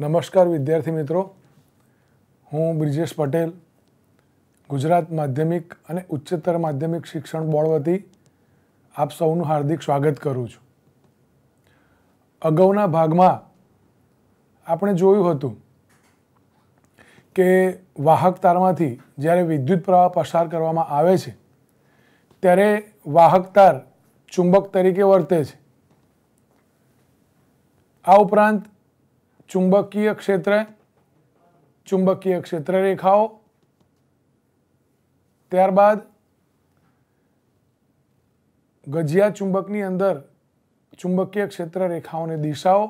નમસ્કાર વિદ્યાર્થી મિત્રો હું બ્રિજેશ પટેલ ગુજરાત માધ્યમિક અને ઉચ્ચતર માધ્યમિક શિક્ષણ બોર્ડ વતી આપ સૌનું હાર્દિક સ્વાગત કરું છું અગાઉના ભાગમાં આપણે જોયું હતું કે વાહક તારમાંથી જ્યારે વિદ્યુત પ્રવાહ પસાર કરવામાં આવે છે ત્યારે વાહક તાર ચુંબક તરીકે વર્તે છે આ ઉપરાંત ચુંબકીય ક્ષેત્ર ચુંબકીય ક્ષેત્ર રેખાઓ ત્યારબાદ ગજિયા ચુંબકની અંદર ચુંબકીય ક્ષેત્ર રેખાઓની દિશાઓ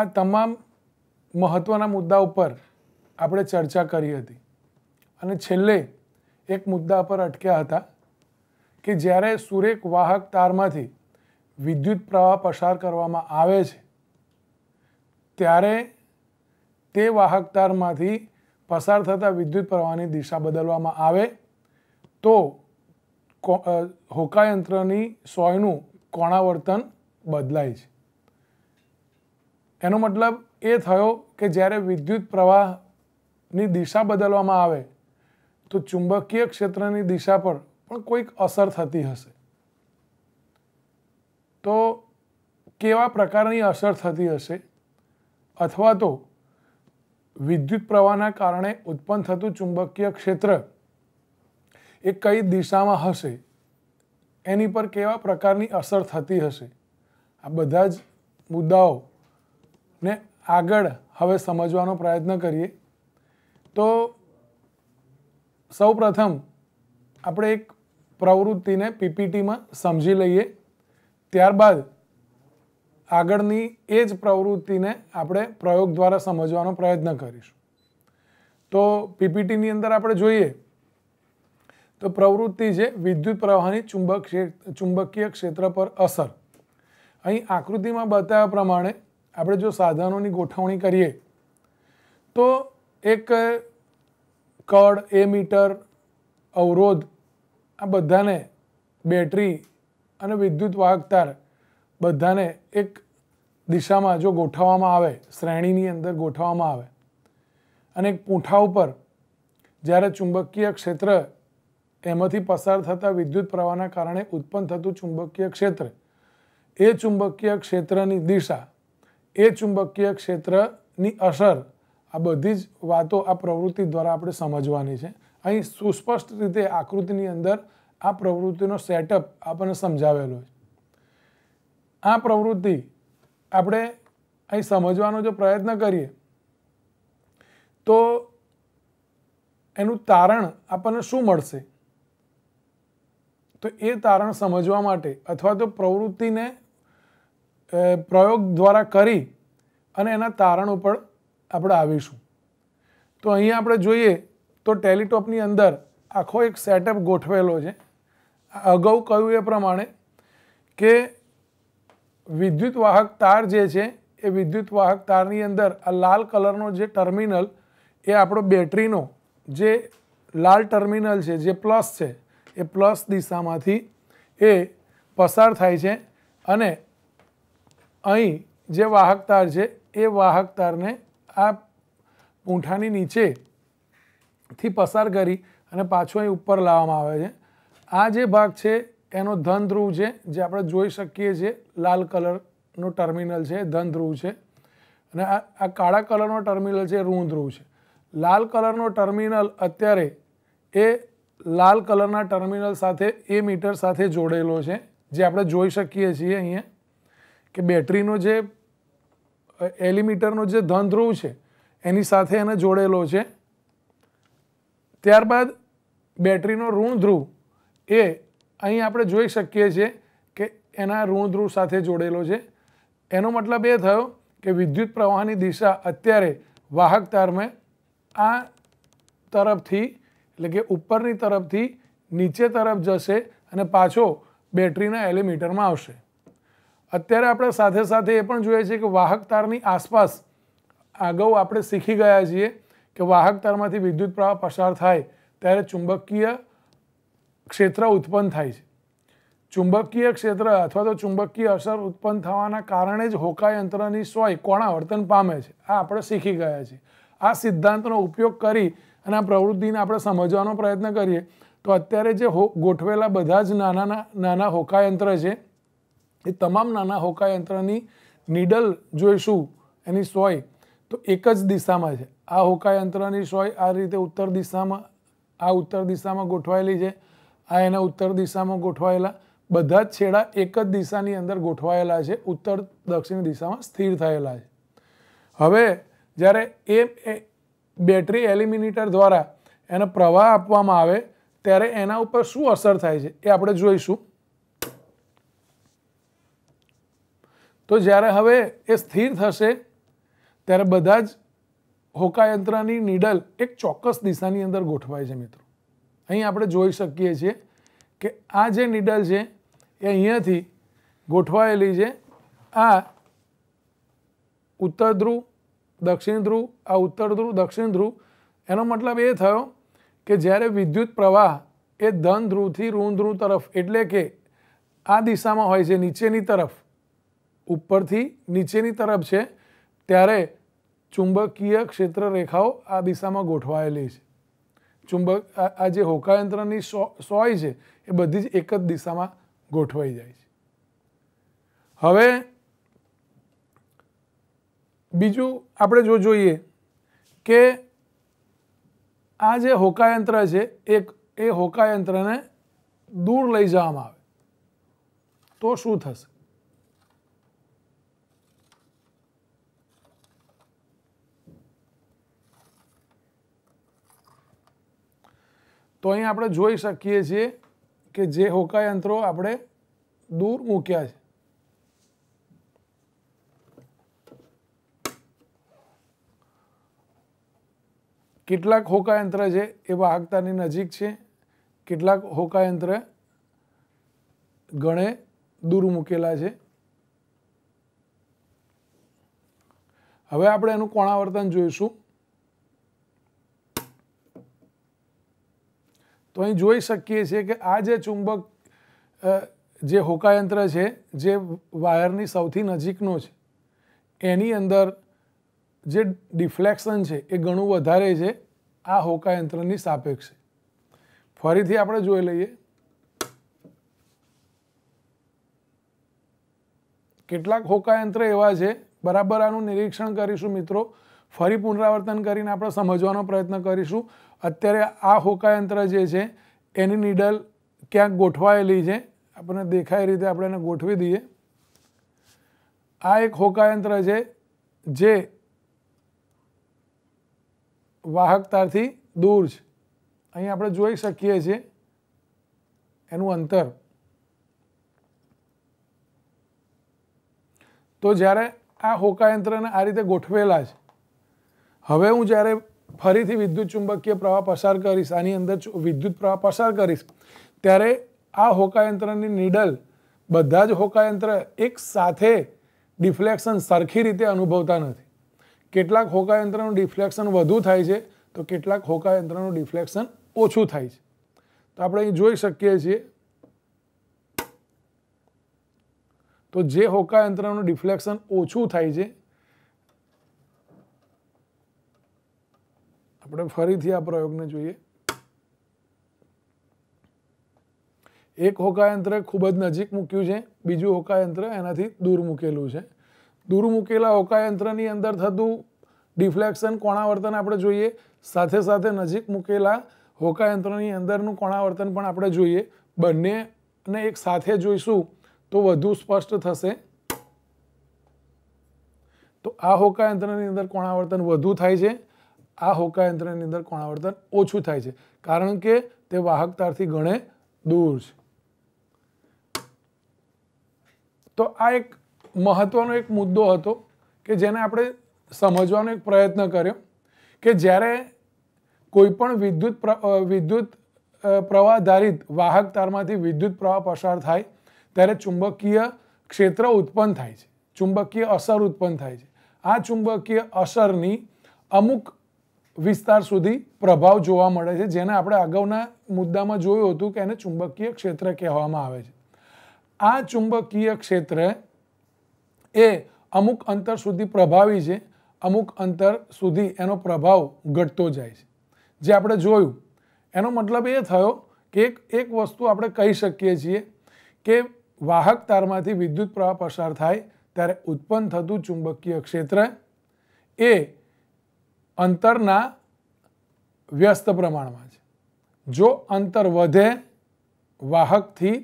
આ તમામ મહત્ત્વના મુદ્દા ઉપર આપણે ચર્ચા કરી હતી અને છેલ્લે એક મુદ્દા પર અટક્યા હતા કે જ્યારે સુરેખ વાહક તારમાંથી વિદ્યુત પ્રવાહ પસાર કરવામાં આવે છે ત્યારે તે વાહક તારમાંથી પસાર થતા વિદ્યુત પ્રવાહની દિશા બદલવામાં આવે તો હોકાયંત્રની સોયનું કોણાવર્તન બદલાય છે એનો મતલબ એ થયો કે જ્યારે વિદ્યુત પ્રવાહની દિશા બદલવામાં આવે તો ચુંબકીય ક્ષેત્રની દિશા પર પણ કોઈક અસર થતી હશે તો કેવા પ્રકારની અસર થતી હશે અથવા તો વિદ્યુત પ્રવાહના કારણે ઉત્પન્ન થતું ચુંબકીય ક્ષેત્ર એ કઈ દિશામાં હશે એની પર કેવા પ્રકારની અસર થતી હશે આ બધા જ મુદ્દાઓને આગળ હવે સમજવાનો પ્રયત્ન કરીએ તો સૌ પ્રથમ આપણે એક પ્રવૃત્તિને પીપીટીમાં સમજી લઈએ ત્યારબાદ આગળની એ જ પ્રવૃત્તિને આપણે પ્રયોગ દ્વારા સમજવાનો પ્રયત્ન કરીશું તો પીપીટીની અંદર આપણે જોઈએ તો પ્રવૃત્તિ છે વિદ્યુત પ્રવાહની ચુંબક ચુંબકીય ક્ષેત્ર પર અસર અહીં આકૃતિમાં બતાવ્યા પ્રમાણે આપણે જો સાધનોની ગોઠવણી કરીએ તો એક કડ એ મીટર અવરોધ આ બધાને બેટરી અને વિદ્યુત વાહક તાર બધાને એક દિશામાં જો ગોઠવવામાં આવે શ્રેણીની અંદર ગોઠવવામાં આવે અને એક પૂંઠા ઉપર જ્યારે ચુંબકીય ક્ષેત્ર એમાંથી પસાર થતા વિદ્યુત પ્રવાહના કારણે ઉત્પન્ન થતું ચુંબકીય ક્ષેત્ર એ ચુંબકીય ક્ષેત્રની દિશા એ ચુંબકીય ક્ષેત્રની અસર આ બધી જ વાતો આ પ્રવૃત્તિ દ્વારા આપણે સમજવાની છે અહીં સુસ્પષ્ટ રીતે આકૃતિની અંદર આ પ્રવૃત્તિનો સેટઅપ આપણને સમજાવેલો છે આ પ્રવૃત્તિ આપણે અહીં સમજવાનો જો પ્રયત્ન કરીએ તો એનું તારણ આપણને શું મળશે તો એ તારણ સમજવા માટે અથવા તો પ્રવૃત્તિને પ્રયોગ દ્વારા કરી અને એના તારણ ઉપર આપણે આવીશું તો અહીં આપણે જોઈએ તો ટેલિટોપની અંદર આખો એક સેટઅપ ગોઠવેલો છે અગાઉ કહ્યું એ પ્રમાણે કે વિદ્યુત વાહક તાર જે છે એ વિદ્યુત વાહક તારની અંદર આ લાલ કલરનો જે ટર્મિનલ એ આપણો બેટરીનો જે લાલ ટર્મિનલ છે જે પ્લસ છે એ પ્લસ દિશામાંથી એ પસાર થાય છે અને અહીં જે વાહક તાર છે એ વાહક તારને આ પૂંઠાની નીચેથી પસાર કરી અને પાછું અહીં ઉપર લાવવામાં આવે છે આ જે ભાગ છે એનો ધન ધ્રુવ છે જે આપણે જોઈ શકીએ છીએ લાલ કલરનું ટર્મિનલ છે ધન ધ્રુવ છે અને આ કાળા કલરનો ટર્મિનલ છે ઋણ ધ્રુવ છે લાલ કલરનો ટર્મિનલ અત્યારે એ લાલ કલરના ટર્મિનલ સાથે એ મીટર સાથે જોડેલો છે જે આપણે જોઈ શકીએ છીએ અહીંયા કે બેટરીનો જે એલિમીટરનો જે ધન ધ્રુવ છે એની સાથે એને જોડેલો છે ત્યારબાદ બેટરીનો ઋણ ધ્રુવ એ અહીં આપણે જોઈ શકીએ છીએ કે એના ઋણ ધ્રુવ સાથે જોડેલો છે એનો મતલબ એ થયો કે વિદ્યુત પ્રવાહની દિશા અત્યારે વાહક તારમાં આ તરફથી એટલે કે ઉપરની તરફથી નીચે તરફ જશે અને પાછો બેટરીના એલિમીટરમાં આવશે અત્યારે આપણે સાથે સાથે એ પણ જોઈએ છીએ કે વાહક તારની આસપાસ અગાઉ આપણે શીખી ગયા છીએ કે વાહક તારમાંથી વિદ્યુત પ્રવાહ પસાર થાય ત્યારે ચુંબકીય ક્ષેત્ર ઉત્પન્ન થાય છે ચુંબકીય ક્ષેત્ર અથવા તો ચુંબકીય અસર ઉત્પન્ન થવાના કારણે જ હોકાય યંત્રની સોય કોણા વર્તન પામે છે આ આપણે શીખી ગયા છીએ આ સિદ્ધાંતનો ઉપયોગ કરી અને આ પ્રવૃત્તિને આપણે સમજવાનો પ્રયત્ન કરીએ તો અત્યારે જે હો ગોઠવેલા બધા જ નાના નાના હોકાયંત્ર છે એ તમામ નાના હોકાયંત્રની નીડલ જોઈશું એની સોય તો એક જ દિશામાં છે આ હોકાયંત્રની સોય આ રીતે ઉત્તર દિશામાં આ ઉત્તર દિશામાં ગોઠવાયેલી છે આ એના ઉત્તર દિશામાં ગોઠવાયેલા બધા જ છેડા એક જ દિશાની અંદર ગોઠવાયેલા છે ઉત્તર દક્ષિણ દિશામાં સ્થિર થયેલા છે હવે જ્યારે એ બેટરી એલિમિનેટર દ્વારા એનો પ્રવાહ આપવામાં આવે ત્યારે એના ઉપર શું અસર થાય છે એ આપણે જોઈશું તો જ્યારે હવે એ સ્થિર થશે ત્યારે બધા જ હોકાયંત્રની નીડલ એક ચોક્કસ દિશાની અંદર ગોઠવાય છે મિત્રો અહીં આપણે જોઈ શકીએ છીએ કે આ જે નીડલ છે એ અહીંયાથી ગોઠવાયેલી છે આ ઉત્તર ધ્રુવ દક્ષિણ ધ્રુવ આ ઉત્તર ધ્રુવ દક્ષિણ ધ્રુવ એનો મતલબ એ થયો કે જ્યારે વિદ્યુત પ્રવાહ એ ધન ધ્રુવથી ઋણ ધ્રુવ તરફ એટલે કે આ દિશામાં હોય છે નીચેની તરફ ઉપરથી નીચેની તરફ છે ત્યારે ચુંબકીય ક્ષેત્ર રેખાઓ આ દિશામાં ગોઠવાયેલી છે ચુંબક આ જે હોકાયંત્રની સોય છે એ બધી જ એક જ દિશામાં ગોઠવાઈ જાય છે હવે બીજું આપણે જો જોઈએ કે આ જે હોકાયંત્ર છે એક એ હોકાયંત્રને દૂર લઈ જવામાં આવે તો શું થશે તો અહીં આપણે જોઈ શકીએ છીએ કે જે યંત્રો આપણે દૂર મૂક્યા છે કેટલાક હોકાયંત્ર છે એ વાહકતાની નજીક છે કેટલાક હોકાયંત્ર ગણે દૂર મૂકેલા છે હવે આપણે એનું કોણાવર્તન જોઈશું તો અહીં જોઈ શકીએ છીએ કે આ જે ચુંબક જે હોકાયંત્ર છે જે વાયરની સૌથી નજીકનો છે એની અંદર જે ડિફ્લેક્શન છે એ ઘણું વધારે છે આ હોકાયંત્રની સાપેક્ષે ફરીથી આપણે જોઈ લઈએ કેટલાક હોકાયંત્ર એવા છે બરાબર આનું નિરીક્ષણ કરીશું મિત્રો ફરી પુનરાવર્તન કરીને આપણે સમજવાનો પ્રયત્ન કરીશું અત્યારે આ હોકાયંત્ર જે છે એની નીડલ ક્યાંક ગોઠવાયેલી છે આપણને દેખાય રીતે આપણે એને ગોઠવી દઈએ આ એક હોકાયંત્ર છે જે વાહક તારથી દૂર છે અહીં આપણે જોઈ શકીએ છીએ એનું અંતર તો જ્યારે આ હોકાયંત્રને આ રીતે ગોઠવેલા છે હવે હું જ્યારે ફરીથી વિદ્યુત ચુંબકીય પ્રવાહ પસાર કરીશ આની અંદર વિદ્યુત પ્રવાહ પસાર કરીશ ત્યારે આ હોકાયંત્રની નીડલ બધા જ હોકાયંત્ર એક સાથે ડિફ્લેક્શન સરખી રીતે અનુભવતા નથી કેટલાક હોકાયંત્રનું ડિફ્લેક્શન વધુ થાય છે તો કેટલાક હોકાયંત્રનું ડિફ્લેક્શન ઓછું થાય છે તો આપણે અહીં જોઈ શકીએ છીએ તો જે હોકાયંત્રનું ડિફ્લેક્શન ઓછું થાય છે આપણે ફરીથી આ પ્રયોગને જોઈએ એક હોકાયંત્ર ખૂબ જ નજીક મૂક્યું છે બીજું હોકાયંત્ર એનાથી દૂર મૂકેલું છે દૂર મૂકેલા હોકાયંત્રની અંદર થતું ડિફ્લેક્શન કોણાવર્તન આપણે જોઈએ સાથે સાથે નજીક મૂકેલા હોકાયંત્રની અંદરનું કોણાવર્તન પણ આપણે જોઈએ બંનેને એક સાથે જોઈશું તો વધુ સ્પષ્ટ થશે તો આ હોકાયંત્રની અંદર કોણાવર્તન વધુ થાય છે આ હોકાયંત્રની અંદર કોણાવર્તન ઓછું થાય છે કારણ કે તે વાહકતારથી ગણે દૂર છે તો આ એક મહત્વનો એક મુદ્દો હતો કે જેને આપણે સમજવાનો એક પ્રયત્ન કર્યો કે જ્યારે કોઈપણ પણ વિદ્યુત વિદ્યુત પ્રવાહધારિત વાહક તારમાંથી વિદ્યુત પ્રવાહ પસાર થાય ત્યારે ચુંબકીય ક્ષેત્ર ઉત્પન્ન થાય છે ચુંબકીય અસર ઉત્પન્ન થાય છે આ ચુંબકીય અસરની અમુક વિસ્તાર સુધી પ્રભાવ જોવા મળે છે જેને આપણે અગાઉના મુદ્દામાં જોયું હતું કે એને ચુંબકીય ક્ષેત્ર કહેવામાં આવે છે આ ચુંબકીય ક્ષેત્ર એ અમુક અંતર સુધી પ્રભાવી છે અમુક અંતર સુધી એનો પ્રભાવ ઘટતો જાય છે જે આપણે જોયું એનો મતલબ એ થયો કે એક એક વસ્તુ આપણે કહી શકીએ છીએ કે વાહક તારમાંથી વિદ્યુત પ્રવાહ પસાર થાય ત્યારે ઉત્પન્ન થતું ચુંબકીય ક્ષેત્ર એ અંતરના વ્યસ્ત પ્રમાણમાં છે જો અંતર વધે વાહકથી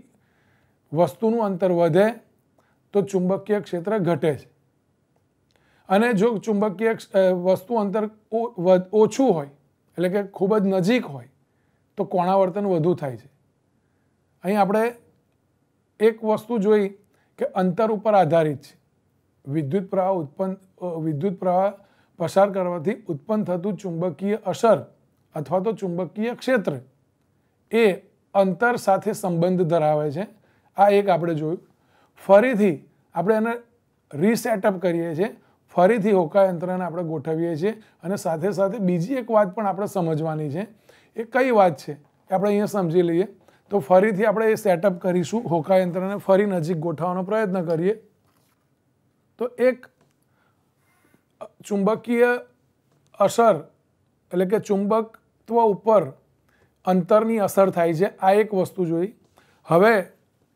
વસ્તુનું અંતર વધે તો ચુંબકીય ક્ષેત્ર ઘટે છે અને જો ચુંબકીય વસ્તુ અંતર ઓછું હોય એટલે કે ખૂબ જ નજીક હોય તો કોણાવર્તન વધુ થાય છે અહીં આપણે એક વસ્તુ જોઈ કે અંતર ઉપર આધારિત છે વિદ્યુત પ્રવાહ ઉત્પન્ન વિદ્યુત પ્રવાહ પસાર કરવાથી ઉત્પન્ન થતું ચુંબકીય અસર અથવા તો ચુંબકીય ક્ષેત્ર એ અંતર સાથે સંબંધ ધરાવે છે આ એક આપણે જોયું ફરીથી આપણે એને રીસેટઅપ કરીએ છીએ ફરીથી હોકા યંત્રને આપણે ગોઠવીએ છીએ અને સાથે સાથે બીજી એક વાત પણ આપણે સમજવાની છે એ કઈ વાત છે એ આપણે અહીંયા સમજી લઈએ તો ફરીથી આપણે એ સેટઅપ કરીશું યંત્રને ફરી નજીક ગોઠવવાનો પ્રયત્ન કરીએ તો એક ચુંબકીય અસર એટલે કે ચુંબકત્વ ઉપર અંતરની અસર થાય છે આ એક વસ્તુ જોઈ હવે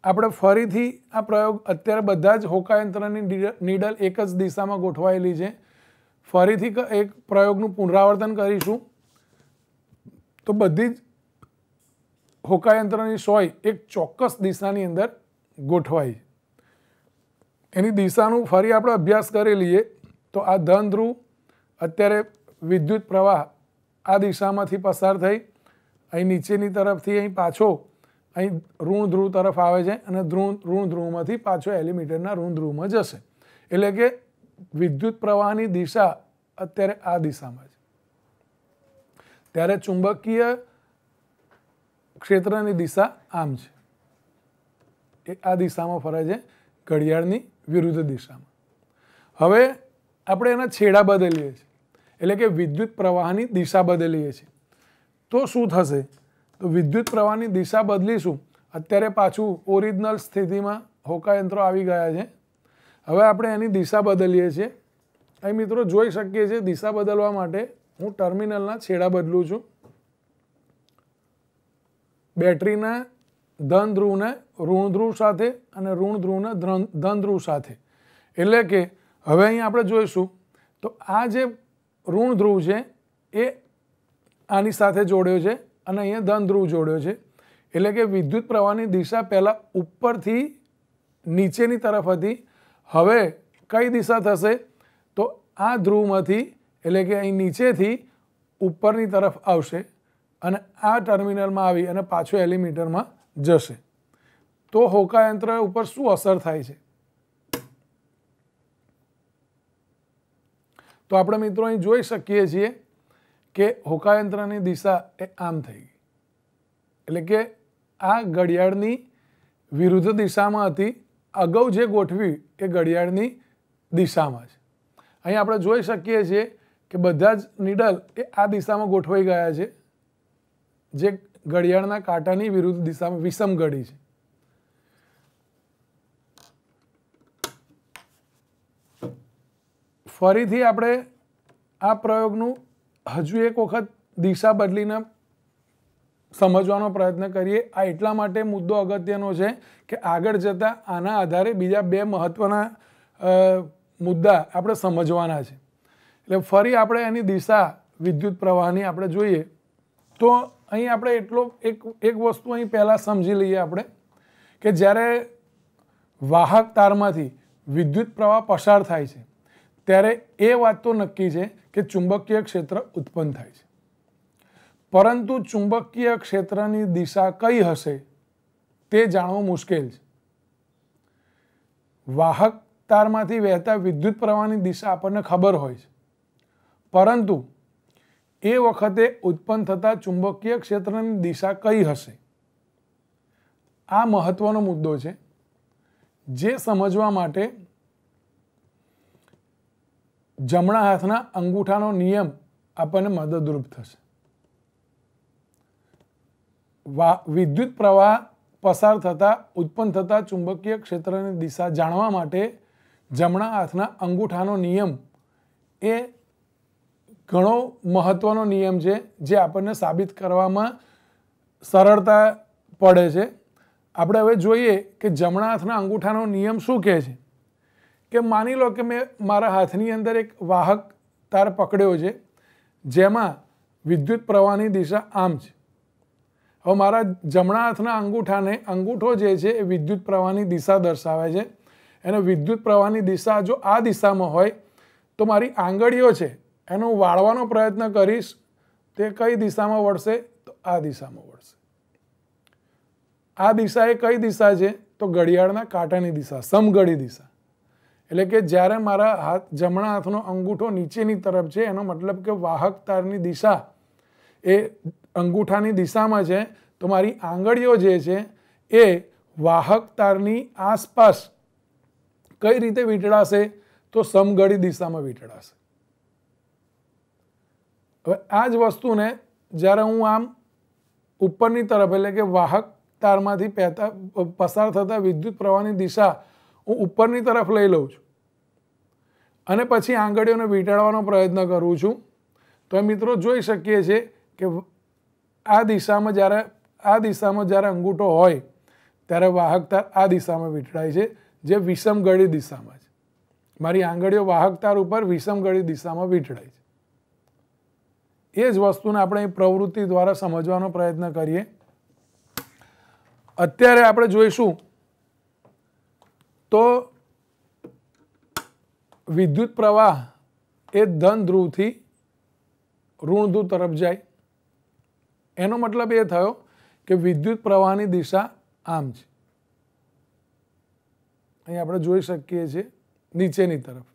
આપણે ફરીથી આ પ્રયોગ અત્યારે બધા જ હોકાયંત્રની નીડલ એક જ દિશામાં ગોઠવાયેલી છે ફરીથી એક પ્રયોગનું પુનરાવર્તન કરીશું તો બધી જ હોકાયંત્રની સોય એક ચોક્કસ દિશાની અંદર ગોઠવાય એની દિશાનું ફરી આપણે અભ્યાસ કરી લઈએ તો આ ધન ધ્રુવ અત્યારે વિદ્યુત પ્રવાહ આ દિશામાંથી પસાર થઈ અહીં નીચેની તરફથી અહીં પાછો અહીં ઋણ ધ્રુવ તરફ આવે છે અને ધ્રુવ ઋણ ધ્રુવમાંથી પાછો એલિમીટરના ઋણ ધ્રુવમાં જશે એટલે કે વિદ્યુત પ્રવાહની દિશા અત્યારે આ દિશામાં છે ત્યારે ચુંબકીય ક્ષેત્રની દિશા આમ છે એ આ દિશામાં ફરે છે ઘડિયાળની વિરુદ્ધ દિશામાં હવે આપણે એના છેડા બદલીએ છીએ એટલે કે વિદ્યુત પ્રવાહની દિશા બદલીએ છીએ તો શું થશે તો વિદ્યુત પ્રવાહની દિશા બદલીશું અત્યારે પાછું ઓરિજિનલ સ્થિતિમાં હોકાયંત્રો આવી ગયા છે હવે આપણે એની દિશા બદલીએ છીએ અહીં મિત્રો જોઈ શકીએ છીએ દિશા બદલવા માટે હું ટર્મિનલના છેડા બદલું છું બેટરીના ધન ધ્રુવને ઋણ ધ્રુવ સાથે અને ઋણ ધ્રુવને ધન ધ્રુવ સાથે એટલે કે હવે અહીં આપણે જોઈશું તો આ જે ઋણ ધ્રુવ છે એ આની સાથે જોડ્યો છે અને અહીંયા ધન ધ્રુવ જોડ્યો છે એટલે કે વિદ્યુત પ્રવાહની દિશા પહેલાં ઉપરથી નીચેની તરફ હતી હવે કઈ દિશા થશે તો આ ધ્રુવમાંથી એટલે કે અહીં નીચેથી ઉપરની તરફ આવશે અને આ ટર્મિનલમાં આવી અને પાછું એલિમીટરમાં જશે તો હોકાયંત્ર ઉપર શું અસર થાય છે તો આપણે મિત્રો અહીં જોઈ શકીએ છીએ કે હોકાયંત્રની દિશા એ આમ થઈ ગઈ એટલે કે આ ઘડિયાળની વિરુદ્ધ દિશામાં હતી અગાઉ જે ગોઠવી એ ઘડિયાળની દિશામાં છે અહીં આપણે જોઈ શકીએ છીએ કે બધા જ નીડલ એ આ દિશામાં ગોઠવાઈ ગયા છે જે ઘડિયાળના કાંટાની વિરુદ્ધ દિશામાં વિષમ ઘડી છે ફરીથી આપણે આ પ્રયોગનું હજુ એક વખત દિશા બદલીને સમજવાનો પ્રયત્ન કરીએ આ એટલા માટે મુદ્દો અગત્યનો છે કે આગળ જતાં આના આધારે બીજા બે મહત્ત્વના મુદ્દા આપણે સમજવાના છે એટલે ફરી આપણે એની દિશા વિદ્યુત પ્રવાહની આપણે જોઈએ તો અહીં આપણે એટલો એક એક વસ્તુ અહીં પહેલાં સમજી લઈએ આપણે કે જ્યારે વાહક તારમાંથી વિદ્યુત પ્રવાહ પસાર થાય છે ત્યારે એ વાત તો નક્કી છે કે ચુંબકીય ક્ષેત્ર ઉત્પન્ન થાય છે પરંતુ ચુંબકીય ક્ષેત્રની દિશા કઈ હશે તે જાણવું મુશ્કેલ છે વાહક તારમાંથી વહેતા વિદ્યુત પ્રવાહની દિશા આપણને ખબર હોય છે પરંતુ એ વખતે ઉત્પન્ન થતા ચુંબકીય ક્ષેત્રની દિશા કઈ હશે આ મહત્વનો મુદ્દો છે જે સમજવા માટે જમણા હાથના અંગૂઠાનો નિયમ આપણને મદદરૂપ થશે વિદ્યુત પ્રવાહ પસાર થતાં ઉત્પન્ન થતા ચુંબકીય ક્ષેત્રની દિશા જાણવા માટે જમણા હાથના અંગૂઠાનો નિયમ એ ઘણો મહત્ત્વનો નિયમ છે જે આપણને સાબિત કરવામાં સરળતા પડે છે આપણે હવે જોઈએ કે જમણા હાથના અંગૂઠાનો નિયમ શું કહે છે કે માની લો કે મેં મારા હાથની અંદર એક વાહક તાર પકડ્યો છે જેમાં વિદ્યુત પ્રવાહની દિશા આમ છે હવે મારા જમણા હાથના અંગૂઠાને અંગૂઠો જે છે એ વિદ્યુત પ્રવાહની દિશા દર્શાવે છે એને વિદ્યુત પ્રવાહની દિશા જો આ દિશામાં હોય તો મારી આંગળીઓ છે એનો વાળવાનો પ્રયત્ન કરીશ તે કઈ દિશામાં વળશે તો આ દિશામાં વળશે આ દિશા એ કઈ દિશા છે તો ઘડિયાળના કાંટાની દિશા સમઘડી દિશા એટલે કે જ્યારે મારા હાથ જમણા હાથનો અંગૂઠો નીચેની તરફ છે એનો મતલબ કે વાહક તારની દિશા એ અંગૂઠાની દિશામાં છે તો મારી આંગળીઓ જે છે એ વાહક તારની આસપાસ કઈ રીતે વીંટળાશે તો સમઘડી દિશામાં વીંટળાશે હવે આ જ વસ્તુને જ્યારે હું આમ ઉપરની તરફ એટલે કે વાહક તારમાંથી પહેતા પસાર થતા વિદ્યુત પ્રવાહની દિશા હું ઉપરની તરફ લઈ લઉં છું અને પછી આંગળીઓને વીંટાળવાનો પ્રયત્ન કરું છું તો એ મિત્રો જોઈ શકીએ છીએ કે આ દિશામાં જ્યારે આ દિશામાં જ્યારે અંગૂઠો હોય ત્યારે વાહકતાર આ દિશામાં વીંટળાય છે જે વિષમગળી દિશામાં છે મારી આંગળીઓ વાહકતાર ઉપર વિષમગળી દિશામાં વીંટળાય છે એ જ વસ્તુને આપણે એ પ્રવૃત્તિ દ્વારા સમજવાનો પ્રયત્ન કરીએ અત્યારે આપણે જોઈશું તો વિદ્યુત પ્રવાહ એ ધન ધ્રુવથી ઋણ ધ્રુવ તરફ જાય એનો મતલબ એ થયો કે વિદ્યુત પ્રવાહની દિશા આમ છે અહીં આપણે જોઈ શકીએ છીએ નીચેની તરફ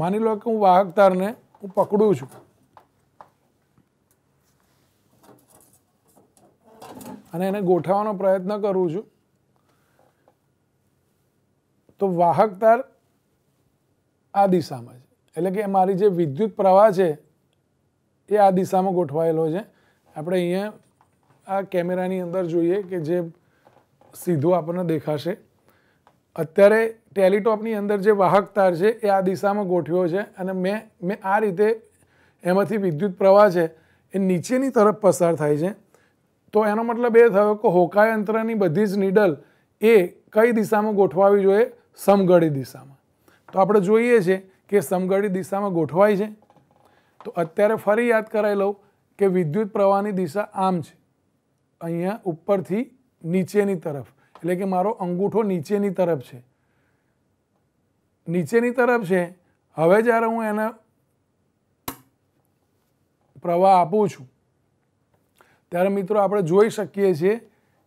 માની લો કે હું વાહક તારને હું પકડું છું અને એને ગોઠવવાનો પ્રયત્ન કરું છું તો વાહક તાર આ દિશામાં છે એટલે કે મારી જે વિદ્યુત પ્રવાહ છે એ આ દિશામાં ગોઠવાયેલો છે આપણે અહીંયા આ કેમેરાની અંદર જોઈએ કે જે સીધું આપણને દેખાશે અત્યારે ટેલિટોપની અંદર જે વાહક તાર છે એ આ દિશામાં ગોઠવ્યો છે અને મેં મેં આ રીતે એમાંથી વિદ્યુત પ્રવાહ છે એ નીચેની તરફ પસાર થાય છે તો એનો મતલબ એ થયો કે હોકાયંત્રની બધી જ નીડલ એ કઈ દિશામાં ગોઠવાવી જોઈએ સમઘડી દિશામાં તો આપણે જોઈએ છે કે સમઘડી દિશામાં ગોઠવાય છે તો અત્યારે ફરી યાદ કરાવી લઉં કે વિદ્યુત પ્રવાહની દિશા આમ છે અહીંયા ઉપરથી નીચેની તરફ એટલે કે મારો અંગૂઠો નીચેની તરફ છે નીચેની તરફ છે હવે જ્યારે હું એને પ્રવાહ આપું છું ત્યારે મિત્રો આપણે જોઈ શકીએ છીએ